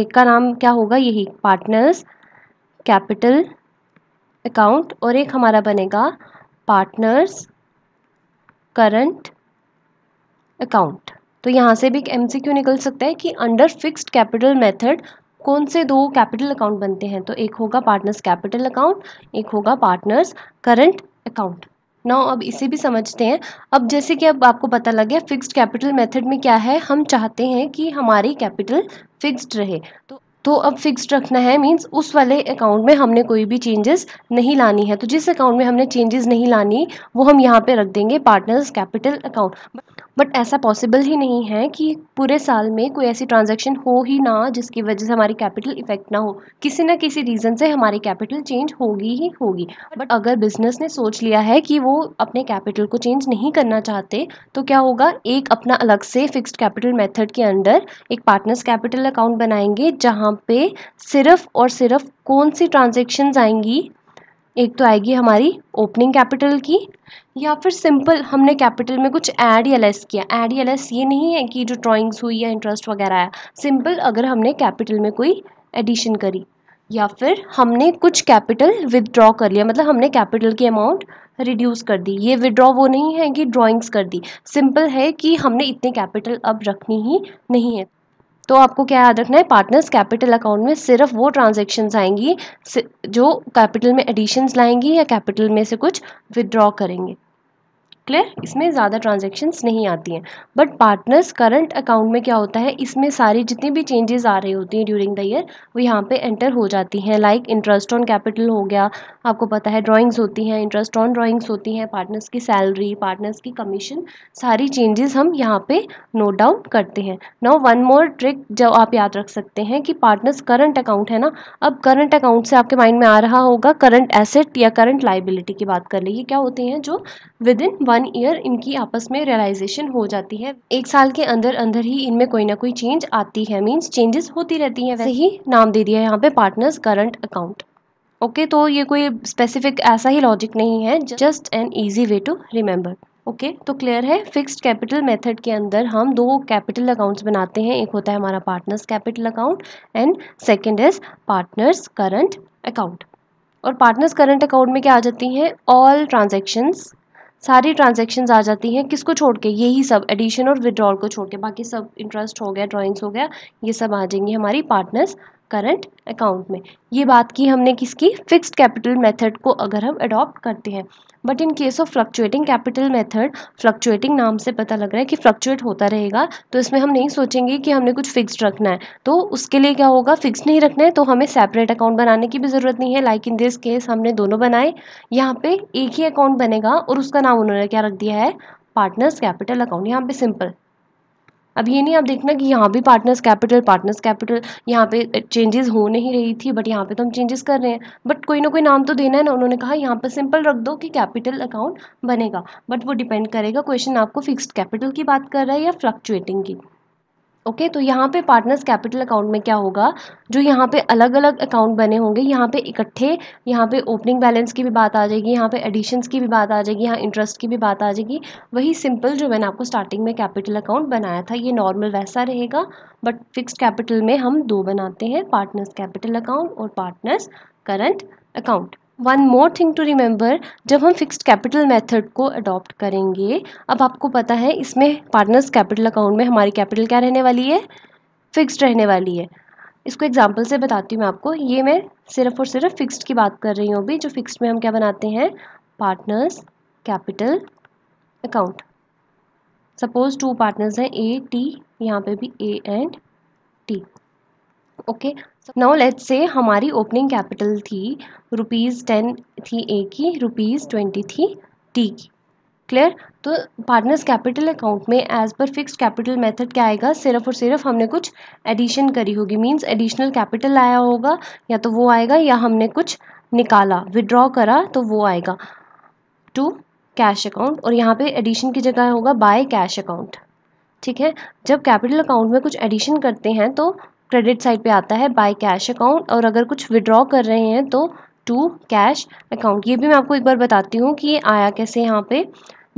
एक का नाम क्या होगा यही पार्टनर्स कैपिटल अकाउंट और एक हमारा बनेगा पार्टनर्स करंट अकाउंट तो यहाँ से भी एक एमसीक्यू निकल सकता है कि अंडर फिक्स्ड कैपिटल मेथड कौन से दो कैपिटल अकाउंट बनते हैं तो एक होगा पार्टनर्स कैपिटल अकाउंट एक होगा पार्टनर्स करंट अकाउंट ना अब इसे भी समझते हैं अब जैसे कि अब आपको पता लग गया फिक्स्ड कैपिटल मेथड में क्या है हम चाहते हैं कि हमारी कैपिटल फिक्स्ड रहे तो तो अब फिक्स्ड रखना है मींस उस वाले अकाउंट में हमने कोई भी चेंजेस नहीं लानी है तो जिस अकाउंट में हमने चेंजेस नहीं लानी वो हम यहाँ पे रख देंगे पार्टनर्स कैपिटल अकाउंट बट ऐसा पॉसिबल ही नहीं है कि पूरे साल में कोई ऐसी ट्रांजेक्शन हो ही ना जिसकी वजह से हमारी कैपिटल इफेक्ट ना हो किसी ना किसी रीज़न से हमारी कैपिटल चेंज होगी ही होगी बट अगर बिजनेस ने सोच लिया है कि वो अपने कैपिटल को चेंज नहीं करना चाहते तो क्या होगा एक अपना अलग से फिक्स्ड कैपिटल मेथड के अंडर एक पार्टनर्स कैपिटल अकाउंट बनाएंगे जहाँ पे सिर्फ और सिर्फ कौन सी ट्रांजेक्शन्स आएंगी एक तो आएगी हमारी ओपनिंग कैपिटल की या फिर सिंपल हमने कैपिटल में कुछ ऐड या लेस किया ऐड या लेस ये नहीं है कि जो ड्राइंग्स हुई या इंटरेस्ट वगैरह आया सिंपल अगर हमने कैपिटल में कोई एडिशन करी या फिर हमने कुछ कैपिटल विदड्रॉ कर लिया मतलब हमने कैपिटल की अमाउंट रिड्यूस कर दी ये विदड्रॉ वो नहीं है कि ड्राइंग्स कर दी सिंपल है कि हमने इतने कैपिटल अब रखनी ही नहीं है तो आपको क्या याद रखना है पार्टनर्स कैपिटल अकाउंट में सिर्फ वो ट्रांजेक्शन्स आएंगी जो कैपिटल में एडिशन लाएंगी या कैपिटल में से कुछ विदड्रॉ करेंगे क्लियर इसमें ज़्यादा ट्रांजेक्शन्स नहीं आती हैं बट पार्टनर्स करंट अकाउंट में क्या होता है इसमें सारी जितनी भी चेंजेस आ रही होती हैं ड्यूरिंग द ईयर वो यहाँ पे एंटर हो जाती हैं लाइक इंटरेस्ट ऑन कैपिटल हो गया आपको पता है ड्राइंग्स होती हैं इंटरेस्ट ऑन ड्राइंग्स होती हैं पार्टनर्स की सैलरी पार्टनर्स की कमीशन सारी चेंजेस हम यहाँ पे नोट डाउन करते हैं नाउ वन मोर ट्रिक जो आप याद रख सकते हैं कि पार्टनर्स करंट अकाउंट है ना अब करंट अकाउंट से आपके माइंड में आ रहा होगा करंट एसेट या करंट लाइबिलिटी की बात कर लीजिए क्या होती हैं जो विद इन वन ईयर इनकी आपस में रियलाइजेशन हो जाती है एक साल के अंदर अंदर ही इनमें कोई ना कोई चेंज आती है मीन्स चेंजेस होती रहती हैं वैसे ही नाम दे दिया है यहाँ पे पार्टनर्स करंट अकाउंट ओके तो ये कोई स्पेसिफिक ऐसा ही लॉजिक नहीं है just an easy way to remember okay तो क्लियर है फिक्स्ड कैपिटल मेथड के अंदर हम दो कैपिटल अकाउंट्स बनाते हैं एक होता है हमारा partners capital account and second is partners current account और पार्टनर्स करंट अकाउंट में क्या आ जाती हैं ऑल ट्रांजेक्शन्स सारी ट्रांजेक्शन आ जाती हैं किसको छोड़ के यही सब एडिशन और विड्रॉल को छोड़ के बाकी सब इंटरेस्ट हो गया ड्राइंग्स हो गया ये सब आ जाएंगी हमारी पार्टनर्स करंट अकाउंट में ये बात की हमने किसकी फिक्स्ड कैपिटल मेथड को अगर हम अडॉप्ट करते हैं but in case of fluctuating capital method fluctuating नाम से पता लग रहा है कि फ्लक्चुएट होता रहेगा तो इसमें हम नहीं सोचेंगे कि हमने कुछ फिक्स्ड रखना है तो उसके लिए क्या होगा फिक्स नहीं रखना है तो हमें सेपरेट अकाउंट बनाने की भी ज़रूरत नहीं है लाइक इन दिस केस हमने दोनों बनाए यहाँ पे एक ही अकाउंट बनेगा और उसका नाम उन्होंने क्या रख दिया है पार्टनर्स कैपिटल अकाउंट यहाँ पे सिंपल अब ये नहीं आप देखना कि यहाँ भी पार्टनर्स कैपिटल पार्टनर्स कैपिटल यहाँ पे चेंजेस हो नहीं रही थी बट यहाँ पे तो हम चेंजेस कर रहे हैं बट कोई ना कोई नाम तो देना है ना उन्होंने कहा यहाँ पर सिंपल रख दो कि कैपिटल अकाउंट बनेगा बट वो डिपेंड करेगा क्वेश्चन आपको फिक्स्ड कैपिटल की बात कर रहा है या फ्लक्चुएटिंग की ओके तो यहाँ पे पार्टनर्स कैपिटल अकाउंट में क्या होगा जो यहाँ पे अलग अलग अकाउंट बने होंगे यहाँ पे इकट्ठे यहाँ पे ओपनिंग बैलेंस की भी बात आ जाएगी यहाँ पे एडिशंस की भी बात आ जाएगी यहाँ इंटरेस्ट की भी बात आ जाएगी वही सिंपल जो मैंने आपको स्टार्टिंग में कैपिटल अकाउंट बनाया था ये नॉर्मल वैसा रहेगा बट फिक्स कैपिटल में हम दो बनाते हैं पार्टनर्स कैपिटल अकाउंट और partners current account one more thing to remember जब हम फिक्स्ड कैपिटल मेथड को अडॉप्ट करेंगे अब आपको पता है इसमें पार्टनर्स कैपिटल अकाउंट में हमारी कैपिटल क्या रहने वाली है फिक्स्ड रहने वाली है इसको एग्जाम्पल से बताती हूँ मैं आपको ये मैं सिर्फ और सिर्फ फिक्स्ड की बात कर रही हूँ अभी जो फिक्स्ड में हम क्या बनाते हैं partners capital account suppose two partners हैं ए टी यहाँ पे भी A and T okay now let's say हमारी ओपनिंग कैपिटल थी रुपीज़ टेन थी ए की रुपीज़ ट्वेंटी थी टी की क्लियर तो पार्टनर्स कैपिटल अकाउंट में as per fixed capital method क्या आएगा सिर्फ और सिर्फ हमने कुछ एडिशन करी होगी मींस एडिशनल कैपिटल आया होगा या तो वो आएगा या हमने कुछ निकाला विड्रॉ करा तो वो आएगा टू कैश अकाउंट और यहाँ पे एडिशन की जगह होगा बाय कैश अकाउंट ठीक है जब कैपिटल अकाउंट में कुछ एडिशन करते हैं तो क्रेडिट साइड पे आता है बाय कैश अकाउंट और अगर कुछ विड्रॉ कर रहे हैं तो टू कैश अकाउंट ये भी मैं आपको एक बार बताती हूँ कि ये आया कैसे यहाँ पे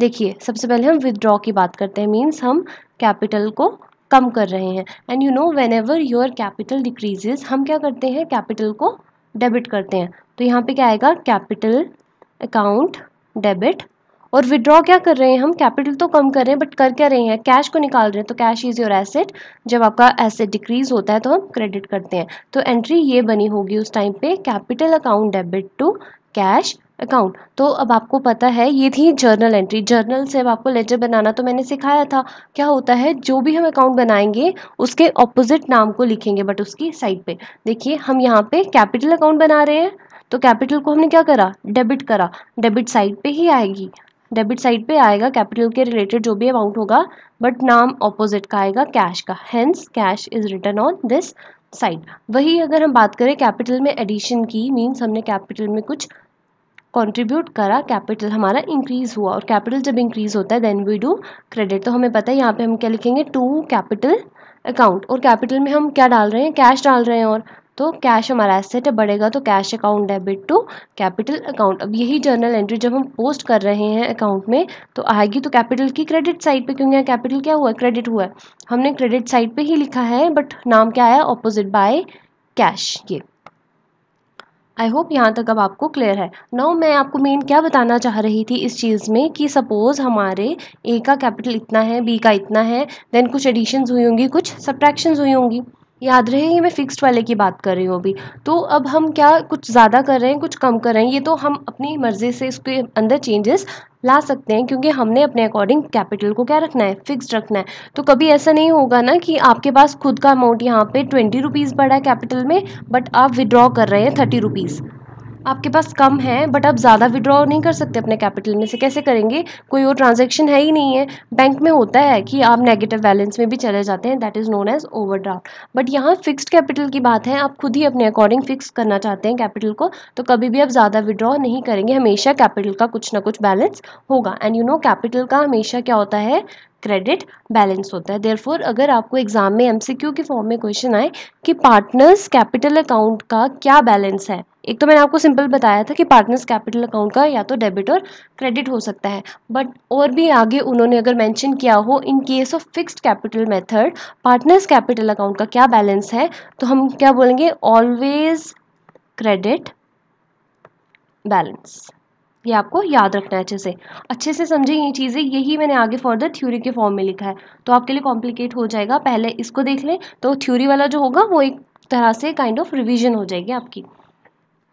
देखिए सबसे पहले हम विदड्रॉ की बात करते हैं मीन्स हम कैपिटल को कम कर रहे हैं and you know whenever your capital decreases हम क्या करते हैं कैपिटल को डेबिट करते हैं तो यहाँ पे क्या आएगा कैपिटल अकाउंट डेबिट और विड्रॉ क्या कर रहे हैं हम कैपिटल तो कम कर रहे हैं बट कर क्या रहे हैं कैश को निकाल रहे हैं तो कैश इज़ योर एसेट जब आपका एसेट डिक्रीज होता है तो हम क्रेडिट करते हैं तो एंट्री ये बनी होगी उस टाइम पे capital account debit to cash account तो अब आपको पता है ये थी जर्नल एंट्री जर्नल से अब आपको लेजर बनाना तो मैंने सिखाया था क्या होता है जो भी हम अकाउंट बनाएंगे उसके ऑपोजिट नाम को लिखेंगे बट उसकी साइड पे देखिए हम यहाँ पे कैपिटल अकाउंट बना रहे हैं तो कैपिटल को हमने क्या करा डेबिट करा डेबिट साइड पे ही आएगी डेबिट साइड पे आएगा कैपिटल के रिलेटेड जो भी अमाउंट होगा बट नाम ऑपोजिट का आएगा कैश का hence cash is return on this side वही अगर हम बात करें कैपिटल में एडिशन की मीन्स हमने कैपिटल में कुछ कंट्रीब्यूट करा कैपिटल हमारा इंक्रीज हुआ और कैपिटल जब इंक्रीज होता है देन वी डू क्रेडिट तो हमें पता है यहाँ पे हम क्या लिखेंगे टू कैपिटल अकाउंट और कैपिटल में हम क्या डाल रहे हैं कैश डाल रहे हैं और तो कैश हमारा एसेट है बढ़ेगा तो cash account debit to capital account अब यही जर्नल एंट्री जब हम पोस्ट कर रहे हैं अकाउंट में तो आएगी तो कैपिटल की क्रेडिट साइड पे क्योंकि यहाँ कैपिटल क्या हुआ क्रेडिट हुआ है हमने क्रेडिट साइड पे ही लिखा है बट नाम क्या आया ऑपोजिट बाय कैश ये आई होप यहाँ तक अब आपको क्लियर है नाउ मैं आपको मेन क्या बताना चाह रही थी इस चीज़ में कि सपोज़ हमारे ए का कैपिटल इतना है बी का इतना है देन कुछ एडिशन्स हुई होंगी कुछ सब्ट्रैक्शन हुई होंगी याद रहे ये मैं फ़िक्स्ड वाले की बात कर रही हूँ अभी तो अब हम क्या कुछ ज़्यादा कर रहे हैं कुछ कम कर रहे हैं ये तो हम अपनी मर्ज़ी से इसके अंदर चेंजेस ला सकते हैं क्योंकि हमने अपने अकॉर्डिंग कैपिटल को क्या रखना है फिक्स्ड रखना है तो कभी ऐसा नहीं होगा ना कि आपके पास खुद का अमाउंट यहाँ पे ट्वेंटी रुपीज़ बढ़ा है कैपिटल में बट आप विड्रॉ कर रहे हैं थर्टी रुपीज़ आपके पास कम है बट आप ज़्यादा विड्रॉ नहीं कर सकते अपने कैपिटल में से कैसे करेंगे कोई और ट्रांजेक्शन है ही नहीं है बैंक में होता है कि आप नेगेटिव बैलेंस में भी चले जाते हैं that is known as over but यहाँ फिक्स्ड कैपिटल की बात है आप खुद ही अपने अकॉर्डिंग फिक्स करना चाहते हैं कैपिटल को तो कभी भी आप ज़्यादा विड्रॉ नहीं करेंगे हमेशा कैपिटल का कुछ ना कुछ बैलेंस होगा एंड यू नो कैपिटल का हमेशा क्या होता है क्रेडिट बैलेंस होता है देयरफॉर अगर आपको एग्जाम में एमसीक्यू के फॉर्म में क्वेश्चन आए कि पार्टनर्स कैपिटल अकाउंट का क्या बैलेंस है एक तो मैंने आपको सिंपल बताया था कि पार्टनर्स कैपिटल अकाउंट का या तो डेबिट और क्रेडिट हो सकता है बट और भी आगे उन्होंने अगर मेंशन किया हो in case of fixed capital method partners capital account का क्या बैलेंस है तो हम क्या बोलेंगे ऑलवेज क्रेडिट बैलेंस ये आपको याद रखना है अच्छे से अच्छे से समझें ये चीज़ें यही मैंने आगे फर्दर थ्योरी के फॉर्म में लिखा है तो आपके लिए कॉम्प्लिकेट हो जाएगा पहले इसको देख लें तो थ्योरी वाला जो होगा वो एक तरह से काइंड ऑफ रिविजन हो जाएगी आपकी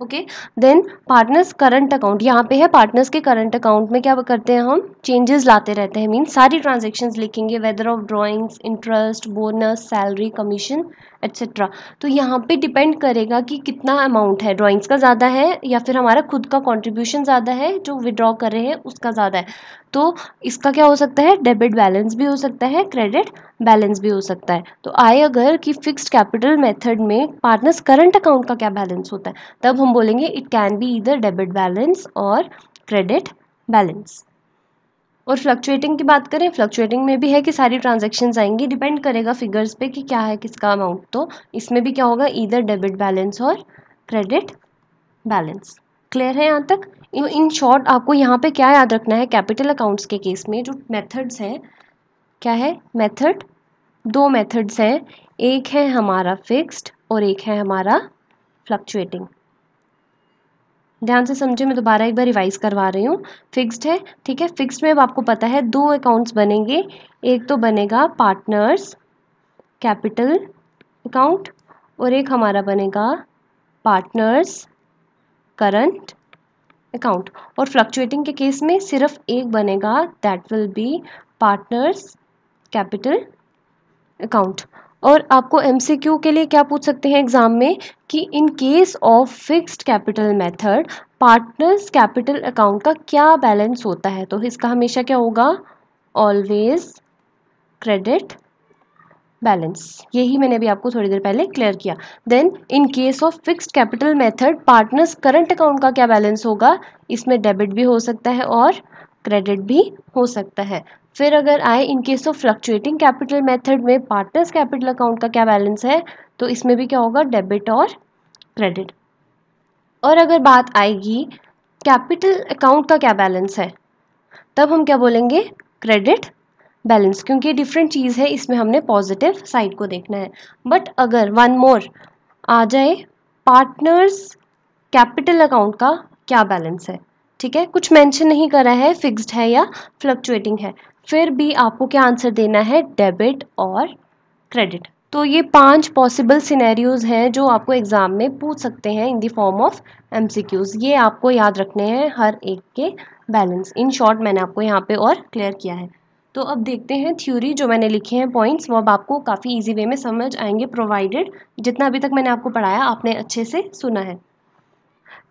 okay then partners current account यहाँ पे है पार्टनर्स के करंट अकाउंट में क्या करते हैं हम चेंजेस लाते रहते हैं मीन सारी ट्रांजेक्शन लिखेंगे whether of drawings interest bonus salary commission etcetera तो यहाँ पे डिपेंड करेगा कि कितना अमाउंट है ड्राइंग्स का ज़्यादा है या फिर हमारा खुद का कंट्रीब्यूशन ज़्यादा है जो विड्रॉ कर रहे हैं उसका ज़्यादा है तो इसका क्या हो सकता है डेबिट बैलेंस भी हो सकता है क्रेडिट बैलेंस भी हो सकता है तो आए अगर कि फिक्स्ड कैपिटल मेथड में पार्टनर्स करंट अकाउंट का क्या बैलेंस होता है तब हम बोलेंगे इट कैन बी इधर डेबिट बैलेंस और क्रेडिट बैलेंस और फ्लक्चुएटिंग की बात करें फ्लक्चुएटिंग में भी है कि सारी ट्रांजेक्शन्स आएंगी डिपेंड करेगा फिगर्स पे कि क्या है किसका अमाउंट तो इसमें भी क्या होगा इधर डेबिट बैलेंस और क्रेडिट बैलेंस क्लियर है यहाँ तक इन शॉर्ट आपको यहाँ पे क्या याद रखना है कैपिटल अकाउंट्स के केस में जो मेथड्स हैं क्या है मेथड दो मेथड्स हैं एक है हमारा फिक्स्ड और एक है हमारा फ्लक्चुएटिंग ध्यान से समझे मैं दोबारा एक बार रिवाइज करवा रही हूँ फिक्स्ड है ठीक है फिक्स्ड में अब आपको पता है दो अकाउंट्स बनेंगे एक तो बनेगा पार्टनर्स कैपिटल अकाउंट और एक हमारा बनेगा पार्टनर्स करंट अकाउंट और फ्लक्चुएटिंग के केस में सिर्फ एक बनेगा that will be partners capital account और आपको क्यू के लिए क्या पूछ सकते हैं एग्जाम में कि in case of fixed capital method partners capital account का क्या बैलेंस होता है तो इसका हमेशा क्या होगा ऑलवेज क्रेडिट बैलेंस यही मैंने अभी आपको थोड़ी देर पहले क्लियर किया then in case of fixed capital method partners current account का क्या बैलेंस होगा इसमें डेबिट भी हो सकता है और क्रेडिट भी हो सकता है फिर अगर आए in case of fluctuating capital method में पार्टनर्स कैपिटल अकाउंट का क्या बैलेंस है तो इसमें भी क्या होगा डेबिट और क्रेडिट और अगर बात आएगी कैपिटल अकाउंट का क्या बैलेंस है तब हम क्या बोलेंगे क्रेडिट बैलेंस क्योंकि ये डिफरेंट चीज़ है इसमें हमने पॉजिटिव साइड को देखना है बट अगर वन मोर आ जाए पार्टनर्स कैपिटल अकाउंट का क्या बैलेंस है ठीक है कुछ मेंशन नहीं करा है फिक्स्ड है या फ्लक्चुएटिंग है फिर भी आपको क्या आंसर देना है डेबिट और क्रेडिट तो ये पांच पॉसिबल सिनेरियोज हैं जो आपको एग्ज़ाम में पूछ सकते हैं in the form of MCQs ये आपको याद रखने हैं हर एक के बैलेंस इन शॉर्ट मैंने आपको यहाँ पे और क्लियर किया है तो अब देखते हैं थ्योरी जो मैंने लिखे हैं पॉइंट्स वो अब आपको काफ़ी इजी वे में समझ आएंगे प्रोवाइडेड जितना अभी तक मैंने आपको पढ़ाया आपने अच्छे से सुना है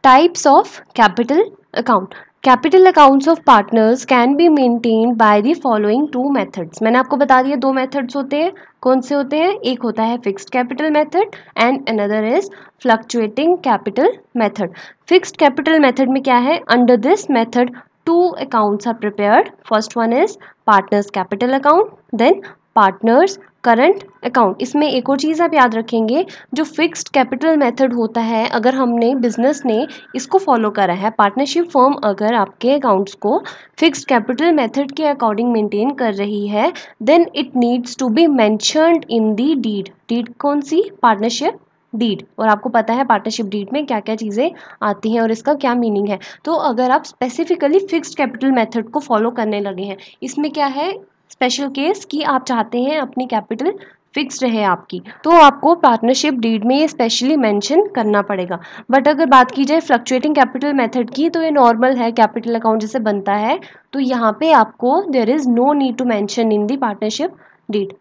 types of capital account capital accounts of partners can be maintain by the following two methods मैंने आपको बता दिया दो मेथड्स होते हैं कौन से होते हैं एक होता है fixed capital method and another is fluctuating capital method fixed capital method में क्या है under this method two accounts are prepare first one is partners capital account then partners current account इसमें एक और चीज़ आप याद रखेंगे जो फिक्स्ड कैपिटल मेथड होता है अगर हमने बिजनेस ने इसको फॉलो करा है पार्टनरशिप फर्म अगर आपके अकाउंट्स को फिक्स्ड कैपिटल मेथड के अकॉर्डिंग मेंटेन कर रही है then it needs to be mentioned in the deed deed कौन सी पार्टनरशिप डीड और आपको पता है पार्टनरशिप डीड में क्या क्या चीज़ें आती हैं और इसका क्या मीनिंग है तो अगर आप स्पेसिफिकली फिक्स्ड कैपिटल मेथड को फॉलो करने लगे हैं इसमें क्या है स्पेशल केस कि आप चाहते हैं अपनी कैपिटल फिक्स रहे आपकी तो आपको पार्टनरशिप डीड में ये स्पेशली मेंशन करना पड़ेगा बट अगर बात की जाए फ्लक्चुएटिंग कैपिटल मेथड की तो ये नॉर्मल है कैपिटल अकाउंट जैसे बनता है तो यहाँ पे आपको there is no need to mention in the partnership deed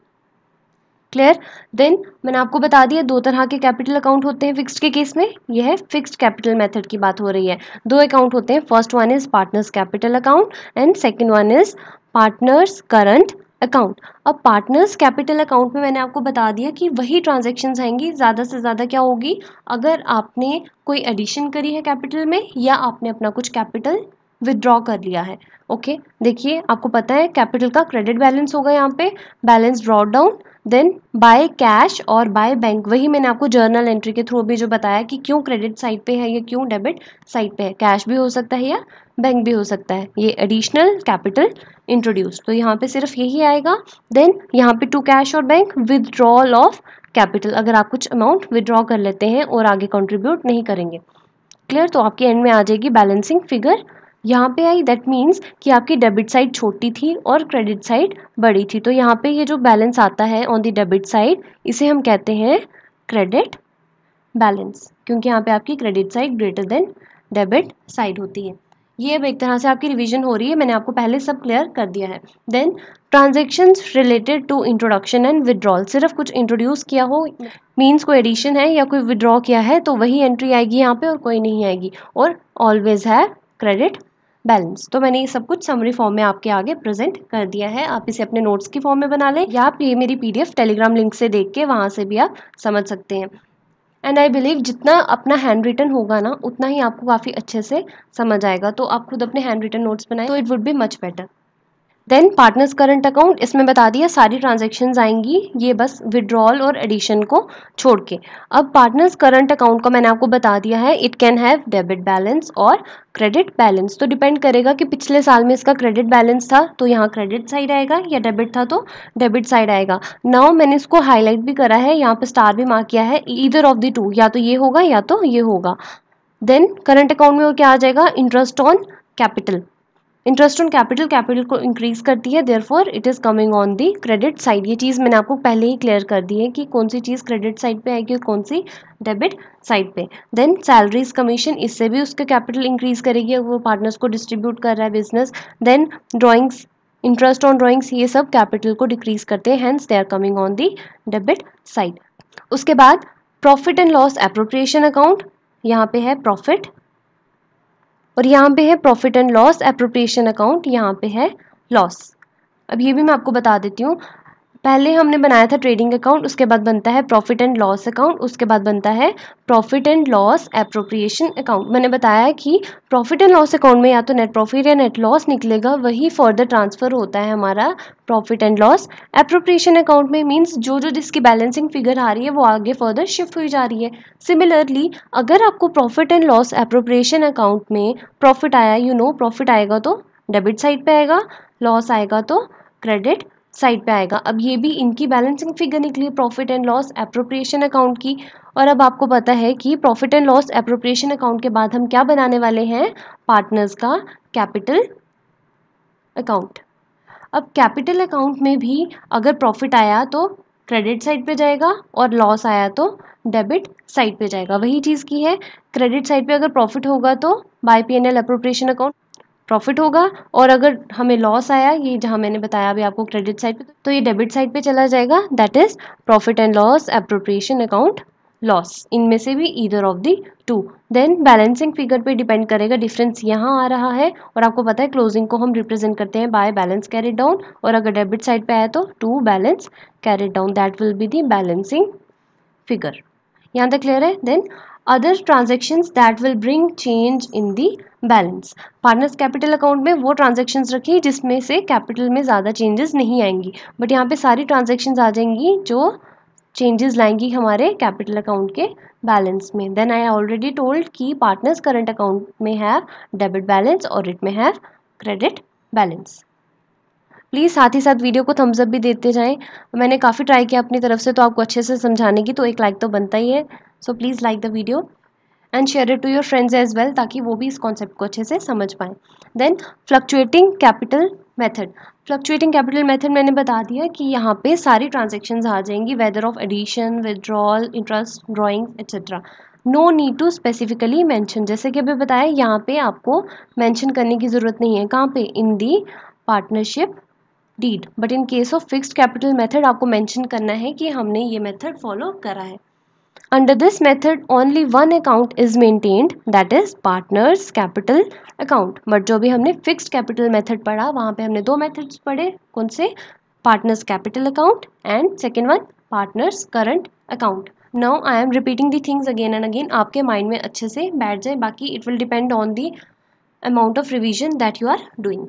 clear then मैंने आपको बता दिया दो तरह के कैपिटल अकाउंट होते हैं फिक्स्ड के केस में यह है फिक्स्ड कैपिटल मेथड की बात हो रही है दो अकाउंट होते हैं first one is partners capital account and second one is partners current account अब पार्टनर्स कैपिटल अकाउंट में मैंने आपको बता दिया कि वही ट्रांजेक्शन्स आएंगी ज़्यादा से ज़्यादा क्या होगी अगर आपने कोई एडिशन करी है कैपिटल में या आपने अपना कुछ कैपिटल विदड्रॉ कर लिया है ओके देखिए आपको पता है कैपिटल का क्रेडिट बैलेंस होगा यहाँ पे balance draw down then by cash और बाय बैंक वही मैंने आपको जर्नल एंट्री के थ्रू भी जो बताया कि क्यों क्रेडिट साइड पे है या क्यों डेबिट साइड पे है कैश भी हो सकता है या बैंक भी हो सकता है ये एडिशनल कैपिटल इंट्रोड्यूस तो यहाँ पे सिर्फ यही आएगा देन यहाँ पे टू कैश और बैंक विदड्रॉल ऑफ कैपिटल अगर आप कुछ अमाउंट विदड्रॉ कर लेते हैं और आगे कॉन्ट्रीब्यूट नहीं करेंगे क्लियर तो आपके एंड में आ जाएगी बैलेंसिंग फिगर यहाँ पे आई दैट मीन्स कि आपकी डेबिट साइड छोटी थी और क्रेडिट साइड बड़ी थी तो यहाँ पे ये जो बैलेंस आता है ऑन द डेबिट साइड इसे हम कहते हैं क्रेडिट बैलेंस क्योंकि यहाँ पे आपकी credit side greater than debit side होती है ये अब एक तरह से आपकी रिवीजन हो रही है मैंने आपको पहले सब क्लियर कर दिया है then transaction related to introduction and withdrawal सिर्फ कुछ इंट्रोड्यूस किया हो मीन्स कोई एडिशन है या कोई विड्रॉ किया है तो वही एंट्री आएगी यहाँ पे और कोई नहीं आएगी और ऑलवेज है क्रेडिट बैलेंस तो मैंने ये सब कुछ समरी फॉर्म में आपके आगे प्रेजेंट कर दिया है आप इसे अपने नोट्स की फॉर्म में बना लें या आप ये मेरी पीडीएफ टेलीग्राम लिंक से देख के वहाँ से भी आप समझ सकते हैं एंड आई बिलीव जितना अपना हैंड रिटन होगा ना उतना ही आपको काफ़ी अच्छे से समझ आएगा तो आप खुद अपने हैंड रिटन नोट्स बनाए तो it would be much better then partners current account इसमें बता दिया सारी ट्रांजेक्शन आएंगी ये बस विड्रॉल और एडिशन को छोड़ के अब पार्टनर्स करंट अकाउंट का मैंने आपको बता दिया है it can have debit balance और क्रेडिट बैलेंस तो डिपेंड करेगा कि पिछले साल में इसका क्रेडिट बैलेंस था तो यहाँ क्रेडिट साइड आएगा या डेबिट था तो डेबिट साइड आएगा नाउ मैंने इसको हाईलाइट भी करा है यहाँ पर स्टार भी मार्क किया है ईदर ऑफ द टू या तो ये होगा या तो ये होगा देन करंट अकाउंट में वो क्या आ जाएगा interest on capital interest on capital capital को इंक्रीज करती है therefore it is coming on the credit side ये चीज़ मैंने आपको पहले ही क्लियर कर दी है कि कौन सी चीज़ क्रेडिट साइड पे आएगी और कौन सी डेबिट साइड पे देन सैलरीज कमीशन इससे भी उसके कैपिटल इंक्रीज करेगी वो पार्टनर्स को डिस्ट्रीब्यूट कर रहा है business then drawings interest on drawings ये सब कैपिटल को डिक्रीज करते हैं hence they are coming on the debit side उसके बाद profit and loss appropriation account यहाँ पे है प्रॉफिट और यहाँ पे है profit and loss appropriation account यहाँ पे है लॉस अब ये भी मैं आपको बता देती हूँ पहले हमने बनाया था ट्रेडिंग अकाउंट उसके बाद बनता है प्रॉफिट एंड लॉस अकाउंट उसके बाद बनता है profit and loss appropriation account मैंने बताया कि प्रॉफिट एंड लॉस अकाउंट में या तो नेट प्रॉफिट या नेट लॉस निकलेगा वही फर्दर ट्रांसफ़र होता है हमारा profit and loss appropriation account में मीन्स जो जो जिसकी बैलेंसिंग फिगर आ रही है वो आगे फर्दर शिफ्ट हुई जा रही है सिमिलरली अगर आपको profit and loss appropriation account में प्रॉफिट आया यू नो प्रॉफिट आएगा तो डेबिट साइड पर आएगा लॉस आएगा तो क्रेडिट साइड पे आएगा अब ये भी इनकी बैलेंसिंग फिगर निकली profit and loss appropriation account की और अब आपको पता है कि profit and loss appropriation account के बाद हम क्या बनाने वाले हैं पार्टनर्स का कैपिटल अकाउंट अब कैपिटल अकाउंट में भी अगर प्रॉफिट आया तो क्रेडिट साइड पे जाएगा और लॉस आया तो डेबिट साइड पे जाएगा वही चीज़ की है क्रेडिट साइड पे अगर प्रॉफिट होगा तो by P N L appropriation account profit होगा और अगर हमें लॉस आया ये जहाँ मैंने बताया अभी आपको क्रेडिट साइड पे तो ये डेबिट साइड पे चला जाएगा that is profit and loss appropriation account loss इनमें से भी either of the two then balancing figure पे डिपेंड करेगा डिफरेंस यहाँ आ रहा है और आपको पता है क्लोजिंग को हम रिप्रेजेंट करते हैं बाय बैलेंस कैरिड डाउन और अगर डेबिट साइड पे आया तो to balance carried down that will be the balancing figure यहाँ तक क्लियर है then other transactions that will bring change in the balance partners capital account में वो ट्रांजेक्शन्स रखी जिसमें से कैपिटल में ज़्यादा चेंजेस नहीं आएंगी बट यहाँ पे सारी ट्रांजेक्शन्स आ जाएंगी जो चेंजेस लाएंगी हमारे कैपिटल अकाउंट के बैलेंस में देन आई ऑलरेडी टोल्ड कि partners current account may have debit balance और it may have credit balance please साथ ही साथ वीडियो को थम्सअप भी देते जाएं मैंने काफ़ी ट्राई किया अपनी तरफ से तो आपको अच्छे से समझाने की तो एक लाइक तो बनता ही है so please like the video and share it to your friends as well ताकि वो भी इस कॉन्सेप्ट को अच्छे से समझ पाएँ then fluctuating capital method fluctuating capital method मैंने बता दिया कि यहाँ पे सारी ट्रांजेक्शन्स आ जाएंगी whether of addition withdrawal interest drawing etcetera no need to specifically mention जैसे कि अभी बताया यहाँ पे आपको मैंशन करने की ज़रूरत नहीं है कहाँ पे in the partnership deed but in case of fixed capital method आपको मैंशन करना है कि हमने ये मेथड फॉलो करा है Under this method only one account is maintained that is partners capital account. But जो भी हमने fixed capital method पढ़ा वहाँ पे हमने दो methods पढ़े कौन से partners capital account and second one partners current account. Now I am repeating the things again and again आपके माइंड में अच्छे से बैठ जाए बाकी it will depend on the amount of revision that you are doing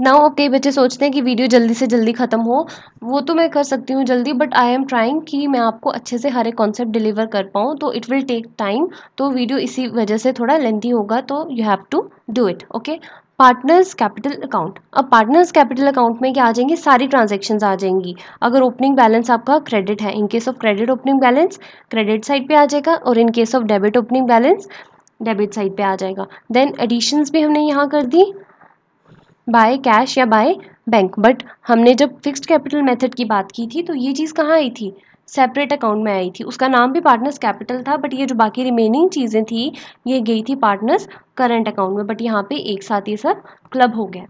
ना हो कई बच्चे सोचते हैं कि वीडियो जल्दी से जल्दी ख़त्म हो वो तो मैं कर सकती हूँ जल्दी बट आई एम ट्राइंग कि मैं आपको अच्छे से हर एक कॉन्सेप्ट डिलीवर कर पाऊँ तो इट विल टेक टाइम तो वीडियो इसी वजह से थोड़ा लेंथी होगा तो you have to do it okay partners capital account अब पार्टनर्स कैपिटल अकाउंट में क्या आ जाएंगे सारी ट्रांजेक्शन आ जाएंगी अगर ओपनिंग बैलेंस आपका क्रेडिट है in case of credit opening balance credit side पे आ जाएगा और in case of debit opening balance debit side पे आ जाएगा देन एडिशंस भी हमने यहाँ कर दी बाय कैश या बाय बैंक बट हमने जब फिक्स्ड कैपिटल मेथड की बात की थी तो ये चीज़ कहाँ आई थी सेपरेट अकाउंट में आई थी उसका नाम भी पार्टनर्स कैपिटल था बट ये जो बाकी रिमेनिंग चीज़ें थी ये गई थी पार्टनर्स करंट अकाउंट में बट यहाँ पे एक साथ ये सब क्लब हो गया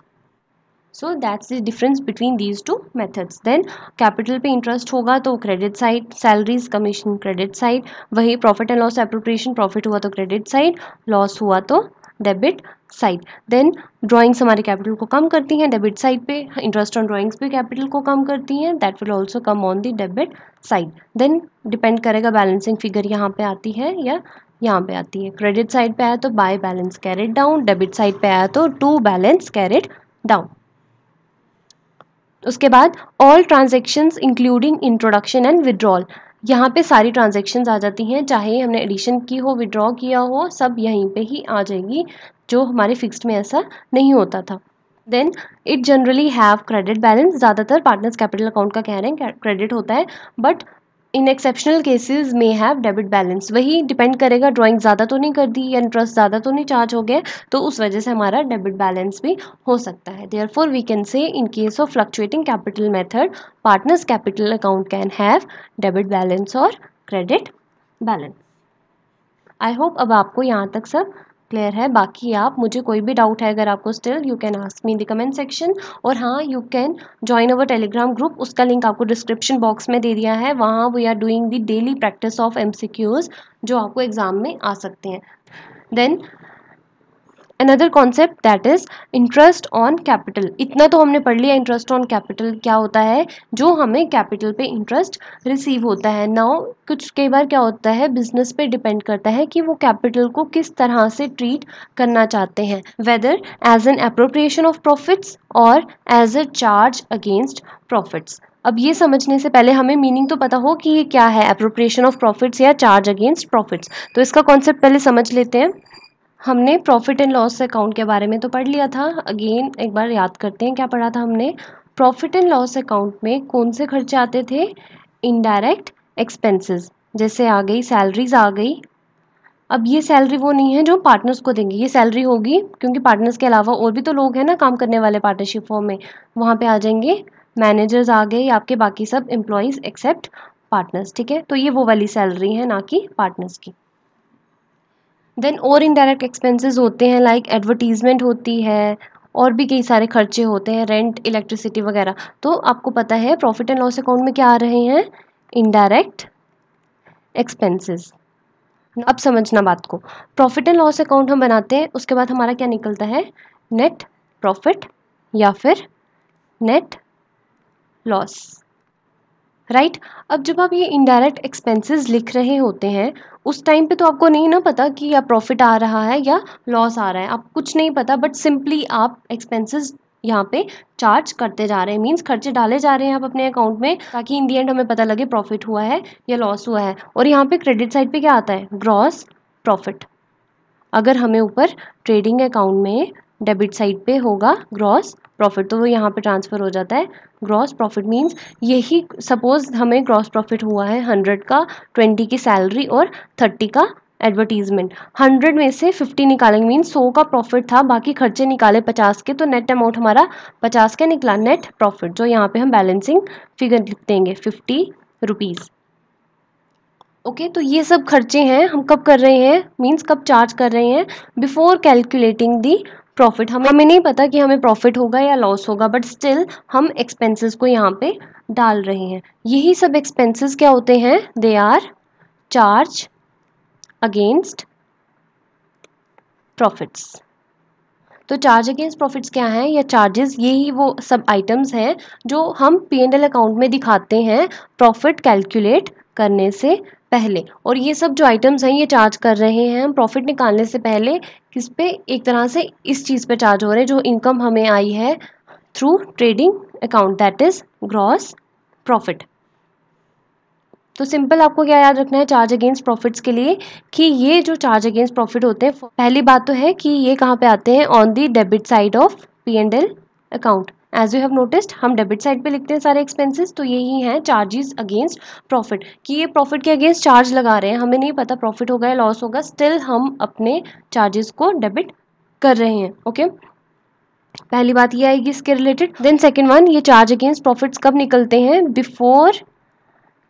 so that's the difference between these two methods then capital पे इंटरेस्ट होगा तो credit side salaries commission credit side वही profit and loss appropriation profit हुआ तो क्रेडिट साइड लॉस हुआ तो डेबिट साइड देन ड्राइंग्स हमारे कैपिटल को कम करती हैं डेबिट साइड पे इंटरेस्ट ऑन ड्राइंग्स भी कैपिटल को कम करती हैं that will also come on the debit side then depend करेगा बैलेंसिंग फिगर यहाँ पे आती है या यहाँ पे आती है क्रेडिट साइड पे आया तो by balance carried down debit side पे आया तो टू बैलेंस कैरेट डाउन उसके बाद all transactions including introduction and withdrawal यहाँ पे सारी ट्रांजेक्शन्स आ जाती हैं चाहे हमने एडिशन की हो विड्रॉ किया हो सब यहीं पे ही आ जाएगी जो हमारे फिक्स्ड में ऐसा नहीं होता था then it generally have credit balance ज़्यादातर पार्टनर्स कैपिटल अकाउंट का कह रहे हैं क्रेडिट होता है बट इन एक्सेप्शनल केसेस में हैव डेबिट बैलेंस वही डिपेंड करेगा ड्राइंग ज़्यादा तो नहीं कर दी या इंटरेस्ट ज़्यादा तो नहीं चार्ज हो गया तो उस वजह से हमारा डेबिट बैलेंस भी हो सकता है there four we can say in case of fluctuating capital method partners capital account can have debit balance और क्रेडिट बैलेंस आई होप अब आपको यहाँ तक सब क्लियर है बाकी आप मुझे कोई भी डाउट है अगर आपको still you can ask me in the comment section और हाँ you can join our Telegram group उसका लिंक आपको डिस्क्रिप्शन बॉक्स में दे दिया है वहाँ we are doing the daily practice of M जो आपको एग्ज़ाम में आ सकते हैं then another concept that is interest on capital इतना तो हमने पढ़ लिया इंटरेस्ट ऑन कैपिटल क्या होता है जो हमें कैपिटल पे इंटरेस्ट रिसीव होता है नाउ कुछ कई बार क्या होता है बिजनेस पे डिपेंड करता है कि वो कैपिटल को किस तरह से ट्रीट करना चाहते हैं whether as an appropriation of profits और as a charge against profits अब ये समझने से पहले हमें मीनिंग तो पता हो कि ये क्या है अप्रोप्रिएशन ऑफ प्रॉफिट्स या चार्ज अगेंस्ट प्रॉफिट्स तो इसका कॉन्सेप्ट पहले समझ लेते हैं हमने प्रॉफिट एंड लॉस अकाउंट के बारे में तो पढ़ लिया था अगेन एक बार याद करते हैं क्या पढ़ा था हमने प्रॉफिट एंड लॉस अकाउंट में कौन से खर्चे आते थे इनडायरेक्ट एक्सपेंसेस जैसे आ गई सैलरीज आ गई अब ये सैलरी वो नहीं है जो पार्टनर्स को देंगे ये सैलरी होगी क्योंकि पार्टनर्स के अलावा और भी तो लोग हैं ना काम करने वाले पार्टनरशिप फॉर्म में वहाँ पे आ जाएंगे मैनेजर्स आ गए आपके बाकी सब एम्प्लॉयज़ एक्सेप्ट पार्टनर्स ठीक है तो ये वो वाली सैलरी है ना कि पार्टनर्स की देन और इनडायरेक्ट एक्सपेंसेस होते हैं लाइक like एडवर्टीज़मेंट होती है और भी कई सारे खर्चे होते हैं रेंट इलेक्ट्रिसिटी वगैरह तो आपको पता है प्रॉफिट एंड लॉस अकाउंट में क्या आ रहे हैं इनडायरेक्ट एक्सपेंसेस अब समझना बात को प्रॉफिट एंड लॉस अकाउंट हम बनाते हैं उसके बाद हमारा क्या निकलता है नेट प्रॉफिट या फिर नेट लॉस राइट right? अब जब आप ये इनडायरेक्ट एक्सपेंसेस लिख रहे होते हैं उस टाइम पे तो आपको नहीं ना पता कि या प्रॉफिट आ रहा है या लॉस आ रहा है आप कुछ नहीं पता बट सिंपली आप एक्सपेंसेस यहाँ पे चार्ज करते जा रहे हैं मीन्स खर्चे डाले जा रहे हैं आप अपने अकाउंट में ताकि इन दी एंड हमें पता लगे प्रॉफिट हुआ है या लॉस हुआ है और यहाँ पे क्रेडिट साइड पे क्या आता है ग्रॉस प्रॉफिट अगर हमें ऊपर ट्रेडिंग अकाउंट में डेबिट साइड पे होगा ग्रॉस प्रॉफिट तो वो यहाँ पे ट्रांसफ़र हो जाता है ग्रॉस प्रॉफिट मींस यही सपोज़ हमें ग्रॉस प्रॉफिट हुआ है हंड्रेड का ट्वेंटी की सैलरी और थर्टी का एडवर्टीजमेंट हंड्रेड में से फिफ्टी निकालेंगे मीन्स सौ का प्रॉफिट था बाकी खर्चे निकाले पचास के तो नेट अमाउंट हमारा पचास का निकला नेट प्रॉफिट जो यहाँ पे हम बैलेंसिंग फिगर लिख देंगे फिफ्टी रुपीज़ ओके okay, तो ये सब खर्चे हैं हम कब कर रहे हैं मीन्स कब चार्ज कर रहे हैं बिफोर कैलकुलेटिंग दी प्रॉफिट हम हमें नहीं पता कि हमें प्रॉफिट होगा या लॉस होगा बट स्टिल हम एक्सपेंसेस को यहाँ पे डाल रहे हैं यही सब एक्सपेंसेस क्या होते हैं they are charge against profits तो चार्ज अगेंस्ट प्रॉफिट्स क्या हैं या चार्जेस यही वो सब आइटम्स हैं जो हम पी एंड एल अकाउंट में दिखाते हैं प्रॉफिट कैलकुलेट करने से पहले और ये सब जो आइटम्स हैं ये चार्ज कर रहे हैं हम प्रॉफिट निकालने से पहले किस पे एक तरह से इस चीज़ पे चार्ज हो रहे हैं जो इनकम हमें आई है through trading account that is gross profit तो सिंपल आपको क्या याद रखना है चार्ज अगेंस्ट प्रॉफिट्स के लिए कि ये जो चार्ज अगेंस्ट प्रॉफिट होते हैं पहली बात तो है कि ये कहाँ पे आते हैं on the debit side of P and L account as you have noticed हम डेबिट साइड पे लिखते हैं सारे एक्सपेंसेस तो यही हैं चार्जेस अगेंस्ट प्रॉफिट कि ये प्रॉफिट के अगेंस्ट चार्ज लगा रहे हैं हमें नहीं पता प्रॉफिट होगा या लॉस होगा स्टिल हम अपने चार्जेस को डेबिट कर रहे हैं ओके okay? पहली बात ये आएगी इसके रिलेटेड देन सेकेंड वन ये चार्ज अगेंस्ट प्रॉफिट्स कब निकलते हैं बिफोर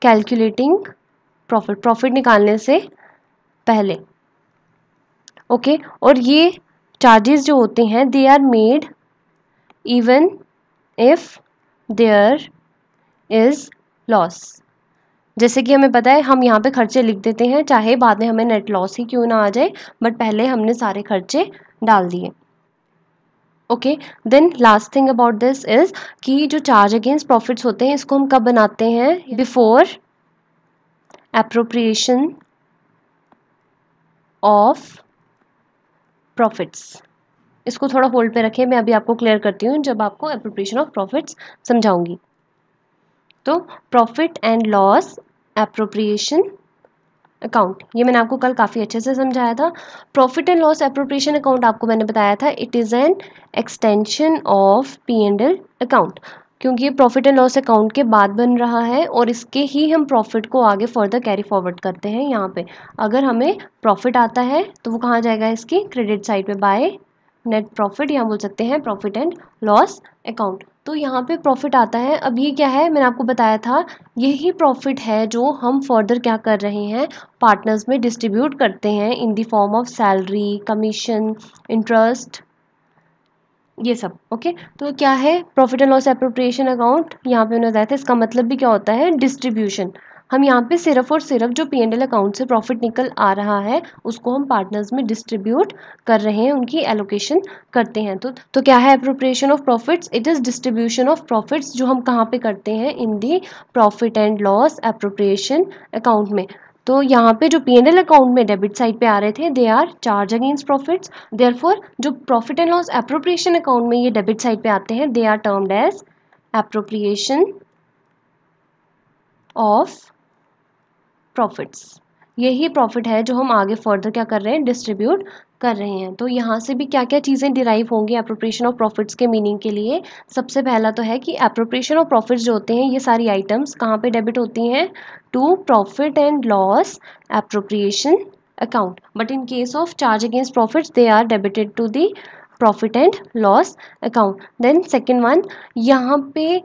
कैलकुलेटिंग प्रॉफिट प्रॉफिट निकालने से पहले ओके okay? और ये चार्जेस जो होते हैं they are made even if there is loss जैसे कि हमें पता है हम यहाँ पे खर्चे लिख देते हैं चाहे बाद में हमें नेट लॉस ही क्यों ना आ जाए बट पहले हमने सारे खर्चे डाल दिए okay then last thing about this is कि जो चार्ज अगेंस्ट प्रॉफिट्स होते हैं इसको हम कब बनाते हैं बिफोर अप्रोप्रिएशन ऑफ प्रॉफिट्स इसको थोड़ा होल्ड पे रखें मैं अभी आपको क्लियर करती हूँ जब आपको अप्रोप्रिएशन ऑफ प्रॉफिट्स समझाऊंगी तो profit and loss appropriation account ये मैंने आपको कल काफ़ी अच्छे से समझाया था profit and loss appropriation account आपको मैंने बताया था it is an extension of P and L account क्योंकि ये प्रॉफिट एंड लॉस अकाउंट के बाद बन रहा है और इसके ही हम प्रॉफिट को आगे फर्दर कैरी फॉरवर्ड करते हैं यहाँ पे अगर हमें प्रॉफिट आता है तो वो कहाँ जाएगा इसकी क्रेडिट साइड पे बाय नेट प्रॉफिट या बोल सकते हैं प्रॉफिट एंड लॉस अकाउंट तो यहाँ पे प्रॉफिट आता है अब ये क्या है मैंने आपको बताया था यही प्रॉफिट है जो हम फर्दर क्या कर रहे हैं पार्टनर्स में डिस्ट्रीब्यूट करते हैं in the form of salary commission interest ये सब ओके तो क्या है profit and loss appropriation account यहाँ पे उन्होंने बताया था इसका मतलब भी क्या होता है डिस्ट्रीब्यूशन हम यहाँ पे सिर्फ और सिर्फ जो पी एंड एल अकाउंट से प्रॉफिट निकल आ रहा है उसको हम पार्टनर्स में डिस्ट्रीब्यूट कर रहे हैं उनकी एलोकेशन करते हैं तो तो क्या है appropriation of profits it is distribution of profits जो हम कहाँ पे करते हैं in the profit and loss appropriation account में तो यहाँ पे जो पी एंड एल अकाउंट में डेबिट साइड पे आ रहे थे they are charge against profits for जो profit and loss appropriation account में ये डेबिट साइड पे आते हैं they are termed as appropriation of profits यही प्रॉफिट है जो हम आगे फर्दर क्या कर रहे हैं डिस्ट्रीब्यूट कर रहे हैं तो यहाँ से भी क्या क्या चीज़ें डिराइव होंगी अप्रोप्रिएशन ऑफ प्रॉफिट्स के मीनिंग के लिए सबसे पहला तो है कि अप्रोप्रिएशन ऑफ प्रॉफिट्स जो होते हैं ये सारी आइटम्स कहाँ पे डेबिट होती हैं to profit and loss appropriation account but in case of charge against profits they are debited to the profit and loss account then second one यहाँ पे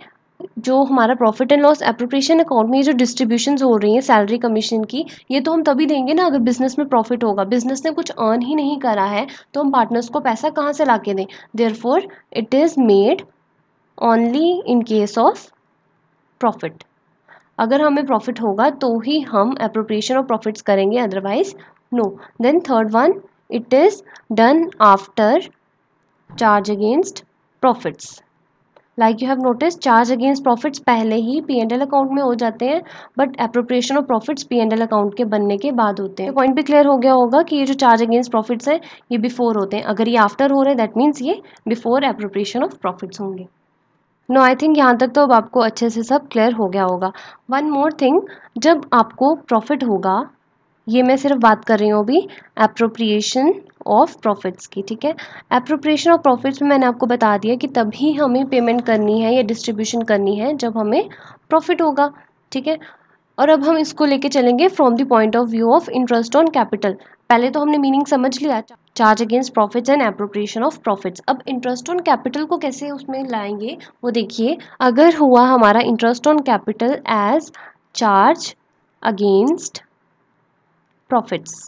जो हमारा profit and loss appropriation account में ये जो distribution हो रही हैं सैलरी कमीशन की ये तो हम तभी देंगे ना अगर बिजनेस में प्रॉफिट होगा बिजनेस ने कुछ अर्न ही नहीं करा है तो हम पार्टनर्स को पैसा कहाँ से ला के दें therefore it is made only in case of profit अगर हमें प्रॉफिट होगा तो ही हम अप्रोप्रिएशन ऑफ प्रॉफिट्स करेंगे otherwise no then third one it is done after charge against profits like you have notice charge against profits पहले ही P and L account में हो जाते हैं but appropriation of profits P and L account के बनने के बाद होते हैं पॉइंट भी क्लियर हो गया होगा कि ये जो चार्ज अगेंस्ट प्रॉफिट्स है ये बिफोर होते हैं अगर ये आफ्टर हो रहे हैं दैट मीन्स ये बिफोर अप्रोप्रिएशन ऑफ प्रॉफिट्स होंगे नो आई थिंक यहाँ तक तो अब आपको अच्छे से सब क्लियर हो गया होगा वन मोर थिंग जब आपको प्रॉफिट होगा ये मैं सिर्फ बात कर रही हूँ अभी अप्रोप्रिएशन ऑफ प्रॉफिट्स की ठीक है अप्रोप्रिएशन ऑफ प्रॉफिट्स में मैंने आपको बता दिया कि तभी हमें पेमेंट करनी है या डिस्ट्रीब्यूशन करनी है जब हमें प्रॉफिट होगा ठीक है और अब हम इसको लेके चलेंगे from the point of view of interest on capital पहले तो हमने मीनिंग समझ लिया charge against profits and appropriation of profits अब इंटरेस्ट ऑन कैपिटल को कैसे उसमें लाएंगे वो देखिए अगर हुआ हमारा interest on capital as charge against profits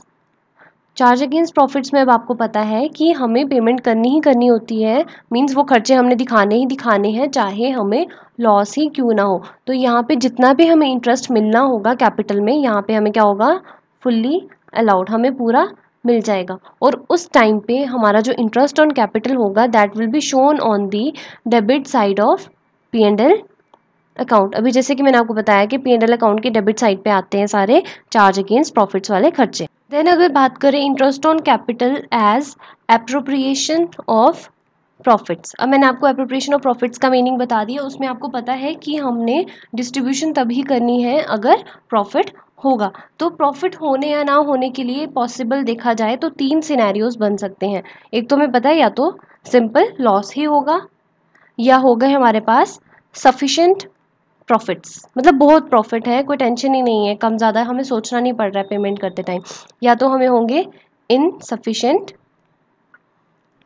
charge against profits में अब आपको पता है कि हमें पेमेंट करनी ही करनी होती है मींस वो खर्चे हमने दिखाने ही दिखाने हैं चाहे हमें लॉस ही क्यों ना हो तो यहाँ पे जितना भी हमें इंटरेस्ट मिलना होगा कैपिटल में यहाँ पे हमें क्या होगा फुल्ली अलाउड हमें पूरा मिल जाएगा और उस टाइम पे हमारा जो इंटरेस्ट ऑन कैपिटल होगा that will be shown on the debit side of P and L account अभी जैसे कि मैंने आपको बताया कि पी अकाउंट के डेबिट साइड पे आते हैं सारे चार्ज अगेंस्ट प्रॉफिट्स वाले खर्चे देन अगर बात करें interest on capital as appropriation of profits अब मैंने आपको अप्रोप्रिएशन ऑफ प्रॉफिट्स का मीनिंग बता दिया उसमें आपको पता है कि हमने डिस्ट्रीब्यूशन तभी करनी है अगर प्रॉफिट होगा तो प्रॉफिट होने या ना होने के लिए पॉसिबल देखा जाए तो तीन सिनेरियोज बन सकते हैं एक तो हमें पता है या तो सिंपल लॉस ही होगा या होगा हमारे पास सफिशेंट प्रॉफिट्स मतलब बहुत प्रॉफिट है कोई टेंशन ही नहीं है कम ज़्यादा हमें सोचना नहीं पड़ रहा है पेमेंट करते टाइम या तो हमें होंगे इन सफिशेंट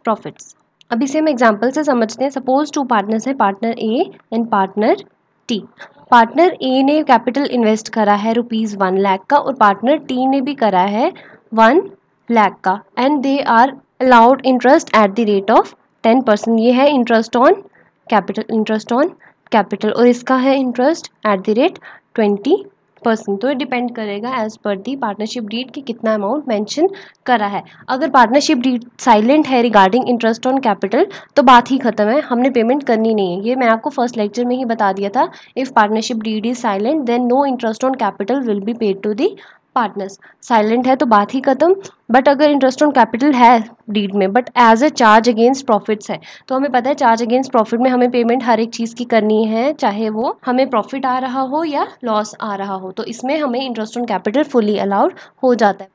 प्रॉफिट्स अब इसे हम एग्जाम्पल से समझते हैं सपोज टू पार्टनर्स हैं partner A and partner T partner A ने कैपिटल इन्वेस्ट करा है रुपीज़ वन लैख का और पार्टनर टी ने भी करा है वन लैख का and they are allowed interest at the rate of ten percent ये है interest on capital interest on capital और इसका है interest at the rate twenty percent तो ये डिपेंड करेगा एज पर दी पार्टनरशिप डीड कि कितना अमाउंट मेंशन करा है अगर पार्टनरशिप डीड साइलेंट है रिगार्डिंग इंटरेस्ट ऑन कैपिटल तो बात ही खत्म है हमने पेमेंट करनी नहीं है ये मैं आपको फर्स्ट लेक्चर में ही बता दिया था if partnership deed is silent then no interest on capital will be paid to the partners silent है तो बात ही खत्म बट अगर इंटरेस्ट ऑन कैपिटल है डीड में but as a charge against profits है तो हमें पता है चार्ज अगेंस्ट प्रॉफिट में हमें पेमेंट हर एक चीज़ की करनी है चाहे वो हमें प्रॉफिट आ रहा हो या लॉस आ रहा हो तो इसमें हमें interest on capital fully allowed हो जाता है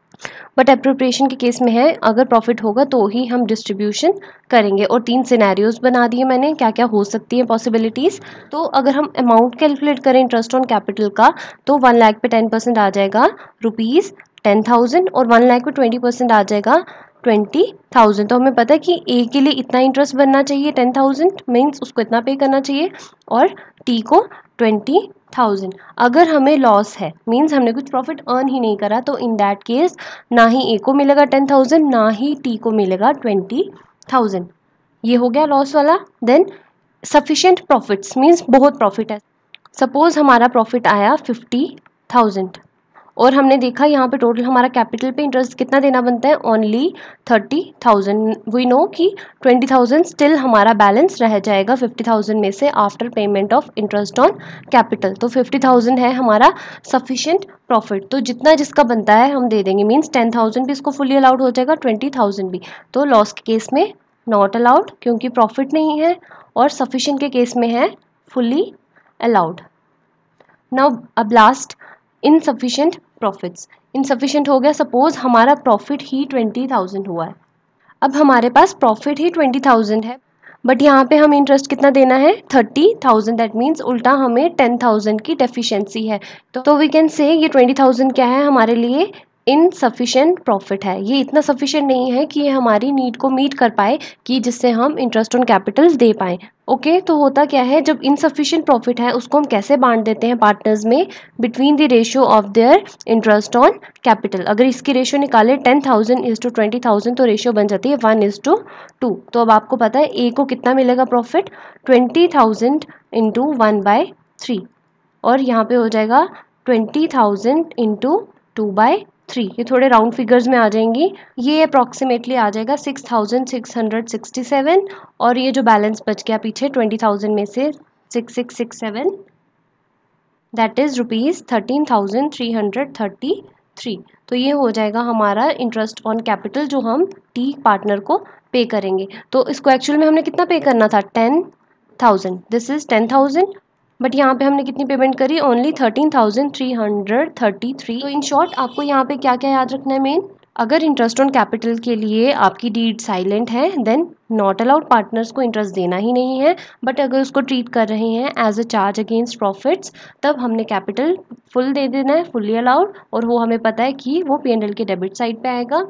बट अप्रोप्रिएशन के केस में है अगर प्रॉफिट होगा तो ही हम डिस्ट्रीब्यूशन करेंगे और तीन सिनेरियोज बना दिए मैंने क्या क्या हो सकती हैं पॉसिबिलिटीज़ तो अगर हम अमाउंट कैलकुलेट करें इंटरेस्ट ऑन कैपिटल का तो वन लाख पे टेन परसेंट आ जाएगा रुपीज़ टेन थाउजेंड और वन लाख पे ट्वेंटी परसेंट आ जाएगा ट्वेंटी थाउजेंड तो हमें पता है कि ए के लिए इतना इंटरेस्ट बनना चाहिए टेन थाउजेंड मीन्स उसको इतना पे करना चाहिए और टी को ट्वेंटी थाउजेंड अगर हमें लॉस है मीन्स हमने कुछ प्रॉफिट अर्न ही नहीं करा तो इन दैट केस ना ही ए को मिलेगा टेन थाउजेंड ना ही टी को मिलेगा ट्वेंटी थाउजेंड ये हो गया लॉस वाला देन सफिशेंट प्रॉफिट्स मीन्स बहुत प्रॉफिट है सपोज़ हमारा प्रॉफिट आया फिफ्टी थाउजेंड और हमने देखा यहाँ पे टोटल हमारा कैपिटल पे इंटरेस्ट कितना देना बनता है only thirty thousand we know कि ट्वेंटी थाउजेंड स्टिल हमारा बैलेंस रह जाएगा फिफ्टी थाउजेंड में से after payment of interest on capital तो फिफ्टी थाउजेंड है हमारा सफिशियंट प्रॉफिट तो जितना जिसका बनता है हम दे देंगे मीन्स टेन थाउजेंड भी इसको फुली अलाउड हो जाएगा ट्वेंटी थाउजेंड भी तो लॉस के केस में नॉट अलाउड क्योंकि प्रॉफिट नहीं है और सफिशेंट के केस में है फुली अलाउड नाउ अब लास्ट इनसफिशियंट प्रॉफिट्स इनसफिशेंट हो गया सपोज हमारा प्रॉफिट ही ट्वेंटी थाउजेंड हुआ है अब हमारे पास प्रॉफिट ही ट्वेंटी थाउजेंड है बट यहाँ पे हमें इंटरेस्ट कितना देना है थर्टी थाउजेंड दैट मीन्स उल्टा हमें टेन थाउजेंड की डेफिशिएंसी है तो वी कैन से ये ट्वेंटी थाउजेंड क्या है हमारे लिए इनसफिशेंट प्रॉफिट है ये इतना सफिशेंट नहीं है कि ये हमारी नीड को मीट कर पाए कि जिससे हम इंटरेस्ट ऑन कैपिटल दे पाए ओके okay, तो होता क्या है जब इनसफिशियंट प्रॉफिट है उसको हम कैसे बांट देते हैं पार्टनर्स में between the ratio of their interest on capital अगर इसकी रेशियो निकाले ten thousand is to twenty thousand तो रेशियो बन जाती है वन इज टू टू तो अब आपको पता है ए को कितना मिलेगा profit twenty thousand into one by three और यहाँ पे हो जाएगा twenty thousand into two by three ये थोड़े राउंड फिगर्स में आ जाएंगी ये अप्रॉक्सीमेटली आ जाएगा six thousand six hundred sixty seven और ये जो बैलेंस बच गया पीछे ट्वेंटी थाउजेंड में से six six six seven that is rupees thirteen thousand three hundred thirty three तो ये हो जाएगा हमारा इंटरेस्ट ऑन कैपिटल जो हम टी पार्टनर को पे करेंगे तो इसको एक्चुअल में हमने कितना पे करना था ten thousand this is ten thousand but यहाँ पे हमने कितनी पेमेंट करी only thirteen thousand three hundred thirty three तो इन शॉर्ट आपको यहाँ पे क्या क्या याद रखना है मेन अगर इंटरेस्ट ऑन कैपिटल के लिए आपकी डीड साइलेंट है देन नॉट अलाउड पार्टनर्स को इंटरेस्ट देना ही नहीं है बट अगर उसको ट्रीट कर रहे हैं as a charge against profits तब हमने कैपिटल फुल दे देना है फुली अलाउड और वो हमें पता है कि वो पी एंड एल के डेबिट साइड पे आएगा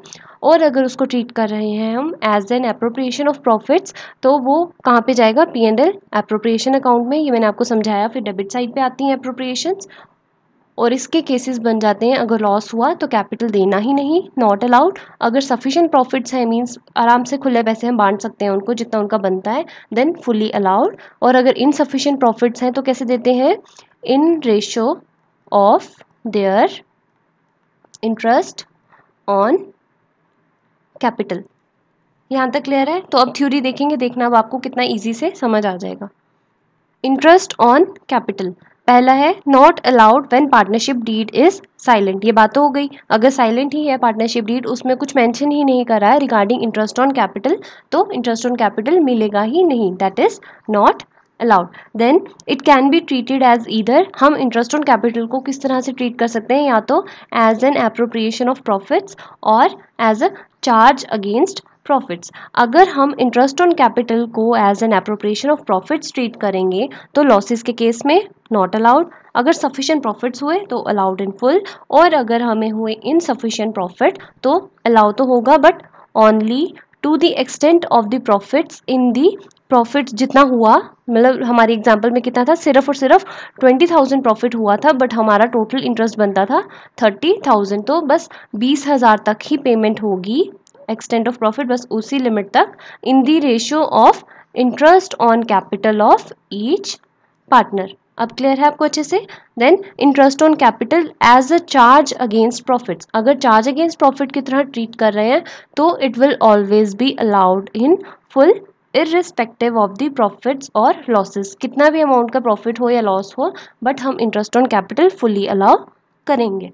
और अगर उसको ट्रीट कर रहे हैं हम as an appropriation of profits तो वो कहाँ पे जाएगा P and L appropriation account में ये मैंने आपको समझाया फिर डेबिट साइड पे आती हैं अप्रोप्रिएशंस और इसके केसेस बन जाते हैं अगर लॉस हुआ तो कैपिटल देना ही नहीं नॉट अलाउड अगर सफिशेंट प्रॉफिट्स हैं मीन्स आराम से खुले पैसे हम बांट सकते हैं उनको जितना उनका बनता है देन फुली अलाउड और अगर इनसफिशेंट प्रॉफिट्स हैं तो कैसे देते हैं in ratio of their interest on capital यहाँ तक क्लियर है तो अब थ्योरी देखेंगे देखना अब आपको कितना इजी से समझ आ जाएगा इंटरेस्ट ऑन कैपिटल पहला है not allowed when partnership deed is silent ये बात तो हो गई अगर साइलेंट ही है पार्टनरशिप डीड उसमें कुछ मैंशन ही नहीं करा है रिगार्डिंग इंटरेस्ट ऑन कैपिटल तो इंटरेस्ट ऑन कैपिटल मिलेगा ही नहीं that is not allowed then it can be treated as either हम इंटरेस्ट ऑन कैपिटल को किस तरह से ट्रीट कर सकते हैं या तो as an appropriation of profits और as a charge against profits अगर हम इंटरेस्ट ऑन कैपिटल को as an appropriation of profits treat करेंगे तो लॉसेस के केस में नॉट अलाउड अगर सफिशेंट प्रॉफिट्स हुए तो अलाउड इन फुल और अगर हमें हुए सफिशियंट प्रॉफिट तो अलाउ तो होगा but only to the extent of the profits in the profit जितना हुआ मतलब हमारी एग्जाम्पल में कितना था सिर्फ और सिर्फ ट्वेंटी थाउजेंड प्रॉफिट हुआ था बट हमारा टोटल इंटरेस्ट बनता था थर्टी थाउजेंड तो बस बीस हज़ार तक ही पेमेंट होगी एक्सटेंट ऑफ प्रॉफिट बस उसी लिमिट तक in the ratio of interest on capital of each partner अब क्लियर है आपको अच्छे से then interest on capital as a charge against profits अगर चार्ज अगेंस्ट प्रॉफिट की तरह ट्रीट कर रहे हैं तो it will always be allowed in full irrespective of the profits और लॉसेस कितना भी अमाउंट का प्रॉफिट हो या लॉस हो बट हम interest on capital fully allow करेंगे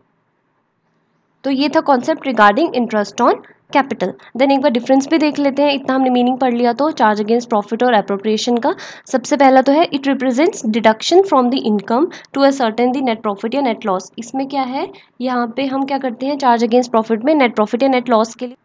तो ये था concept regarding interest on capital then एक बार डिफरेंस भी देख लेते हैं इतना हमने मीनिंग पढ़ लिया तो चार्ज अगेंस्ट प्रॉफिट और अप्रोप्रिएशन का सबसे पहला तो है it represents deduction from the income to ascertain the net profit या नेट लॉस इसमें क्या है यहाँ पे हम क्या करते हैं चार्ज अगेंस्ट प्रॉफिट में नेट प्रॉफिट या नेट लॉस के लिए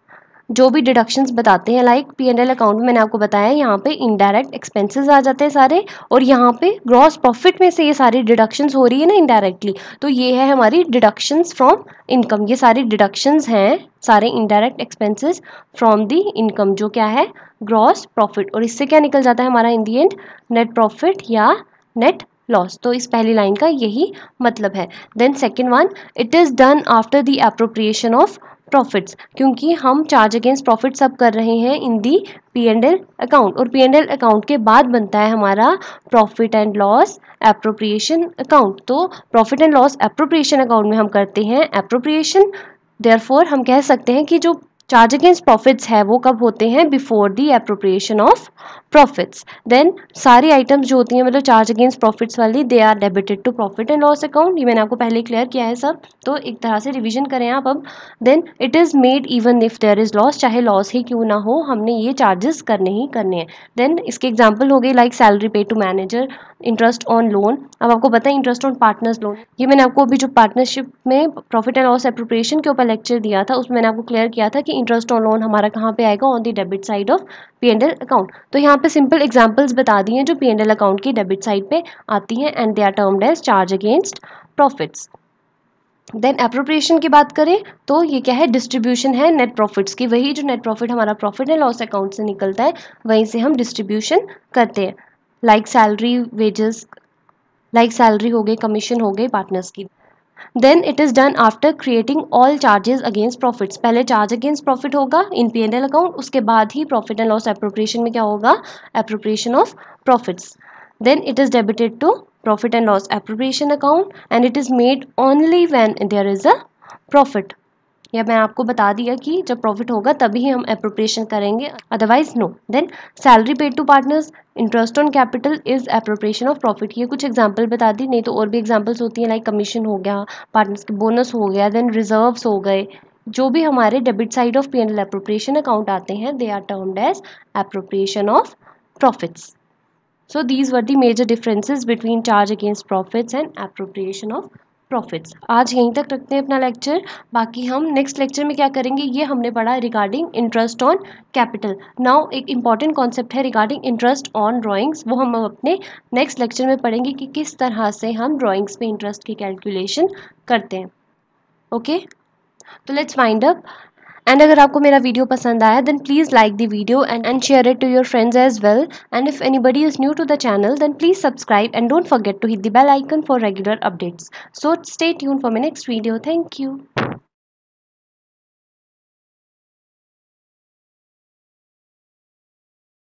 जो भी डिडक्शंस बताते हैं like P and L account में मैंने आपको बताया यहाँ पे इनडायरेक्ट एक्सपेंसेस आ जाते हैं सारे और यहाँ पे ग्रॉस प्रॉफिट में से ये सारी डिडक्शंस हो रही है ना इनडायरेक्टली तो ये है हमारी डिडक्शंस फ्रॉम इनकम ये सारी डिडक्शंस हैं सारे indirect expenses from the income जो क्या है ग्रॉस प्रॉफिट और इससे क्या निकल जाता है हमारा in the end net profit या नेट लॉस तो इस पहली लाइन का यही मतलब है then second one it is done after the appropriation of profits क्योंकि हम चार्ज अगेंस्ट प्रॉफिट सब कर रहे हैं in the P and L account और पी एंड एल अकाउंट के बाद बनता है हमारा profit and loss appropriation account तो profit and loss appropriation account में हम करते हैं एप्रोप्रिएशन देयरफॉर हम कह सकते हैं कि जो चार्ज अगेंस्ट प्रॉफिट्स है वो कब होते हैं before the appropriation of profits then सारी आइटम्स जो होती हैं मतलब चार्ज अगेंस्ट प्रॉफिट्स वाली they are debited to profit and loss account ये मैंने आपको पहले क्लियर किया है सब तो एक तरह से रिविजन करें आप अब then it is made even if there is loss चाहे लॉस ही क्यों ना हो हमने ये चार्जेस करने ही करने हैं देन इसके एग्जाम्पल हो गई like salary pay to manager interest on loan अब आपको पता है इंटरेस्ट ऑन पार्टनर्स लोन ये मैंने आपको अभी जो पार्टनरशिप में प्रॉफिट एंड लॉस एप्रोप्रिएशन के ऊपर लेक्चर दिया था उसमें मैंने आपको क्लियर किया था कि इंटरेस्ट ऑन लोन हमारा कहाँ पे आएगा on the debit side of P and L account तो यहाँ यहाँ पे सिंपल एग्जांपल्स बता दी हैं जो पी अकाउंट की डेबिट साइड पे आती हैं and they are termed as charge against profits then appropriation की बात करें तो ये क्या है डिस्ट्रीब्यूशन है नेट प्रॉफिट्स की वही जो नेट प्रॉफिट हमारा प्रॉफिट एंड लॉस अकाउंट से निकलता है वहीं से हम डिस्ट्रीब्यूशन करते हैं like salary wages like salary हो गई कमीशन हो गई पार्टनर्स की then it is done after creating all charges against profits pehle charge against profit hoga in pnl account uske baad hi profit and loss appropriation mein kya hoga appropriation of profits then it is debited to profit and loss appropriation account and it is made only when there is a profit या मैं आपको बता दिया कि जब profit होगा तभी हम अप्रोप्रिएशन करेंगे otherwise no then salary paid to partners interest on capital is appropriation of profit ये कुछ एग्जाम्पल बता दी नहीं तो और भी एग्जाम्पल्स होती हैं लाइक कमीशन हो गया पार्टनर्स के बोनस हो गया देन रिजर्व्स हो गए जो भी हमारे debit side of P N L appropriation account आते हैं they are termed as appropriation of profits so these were the major differences between charge against profits and appropriation of profits आज यहीं तक रखते हैं अपना लेक्चर बाकी हम नेक्स्ट लेक्चर में क्या करेंगे ये हमने पढ़ा regarding interest on capital now एक इंपॉर्टेंट कॉन्सेप्ट है रिगार्डिंग इंटरेस्ट ऑन ड्राइंग्स वो हम अपने नेक्स्ट लेक्चर में पढ़ेंगे कि किस तरह से हम ड्राइंग्स में इंटरेस्ट की कैलकुलेशन करते हैं ओके okay? तो लेट्स फाइंड अप एंड अगर आपको मेरा वीडियो पसंद आया then please like the video and and share it to your friends as well and if anybody is new to the channel then please subscribe and don't forget to hit the bell icon for regular updates so stay tune for my next video thank you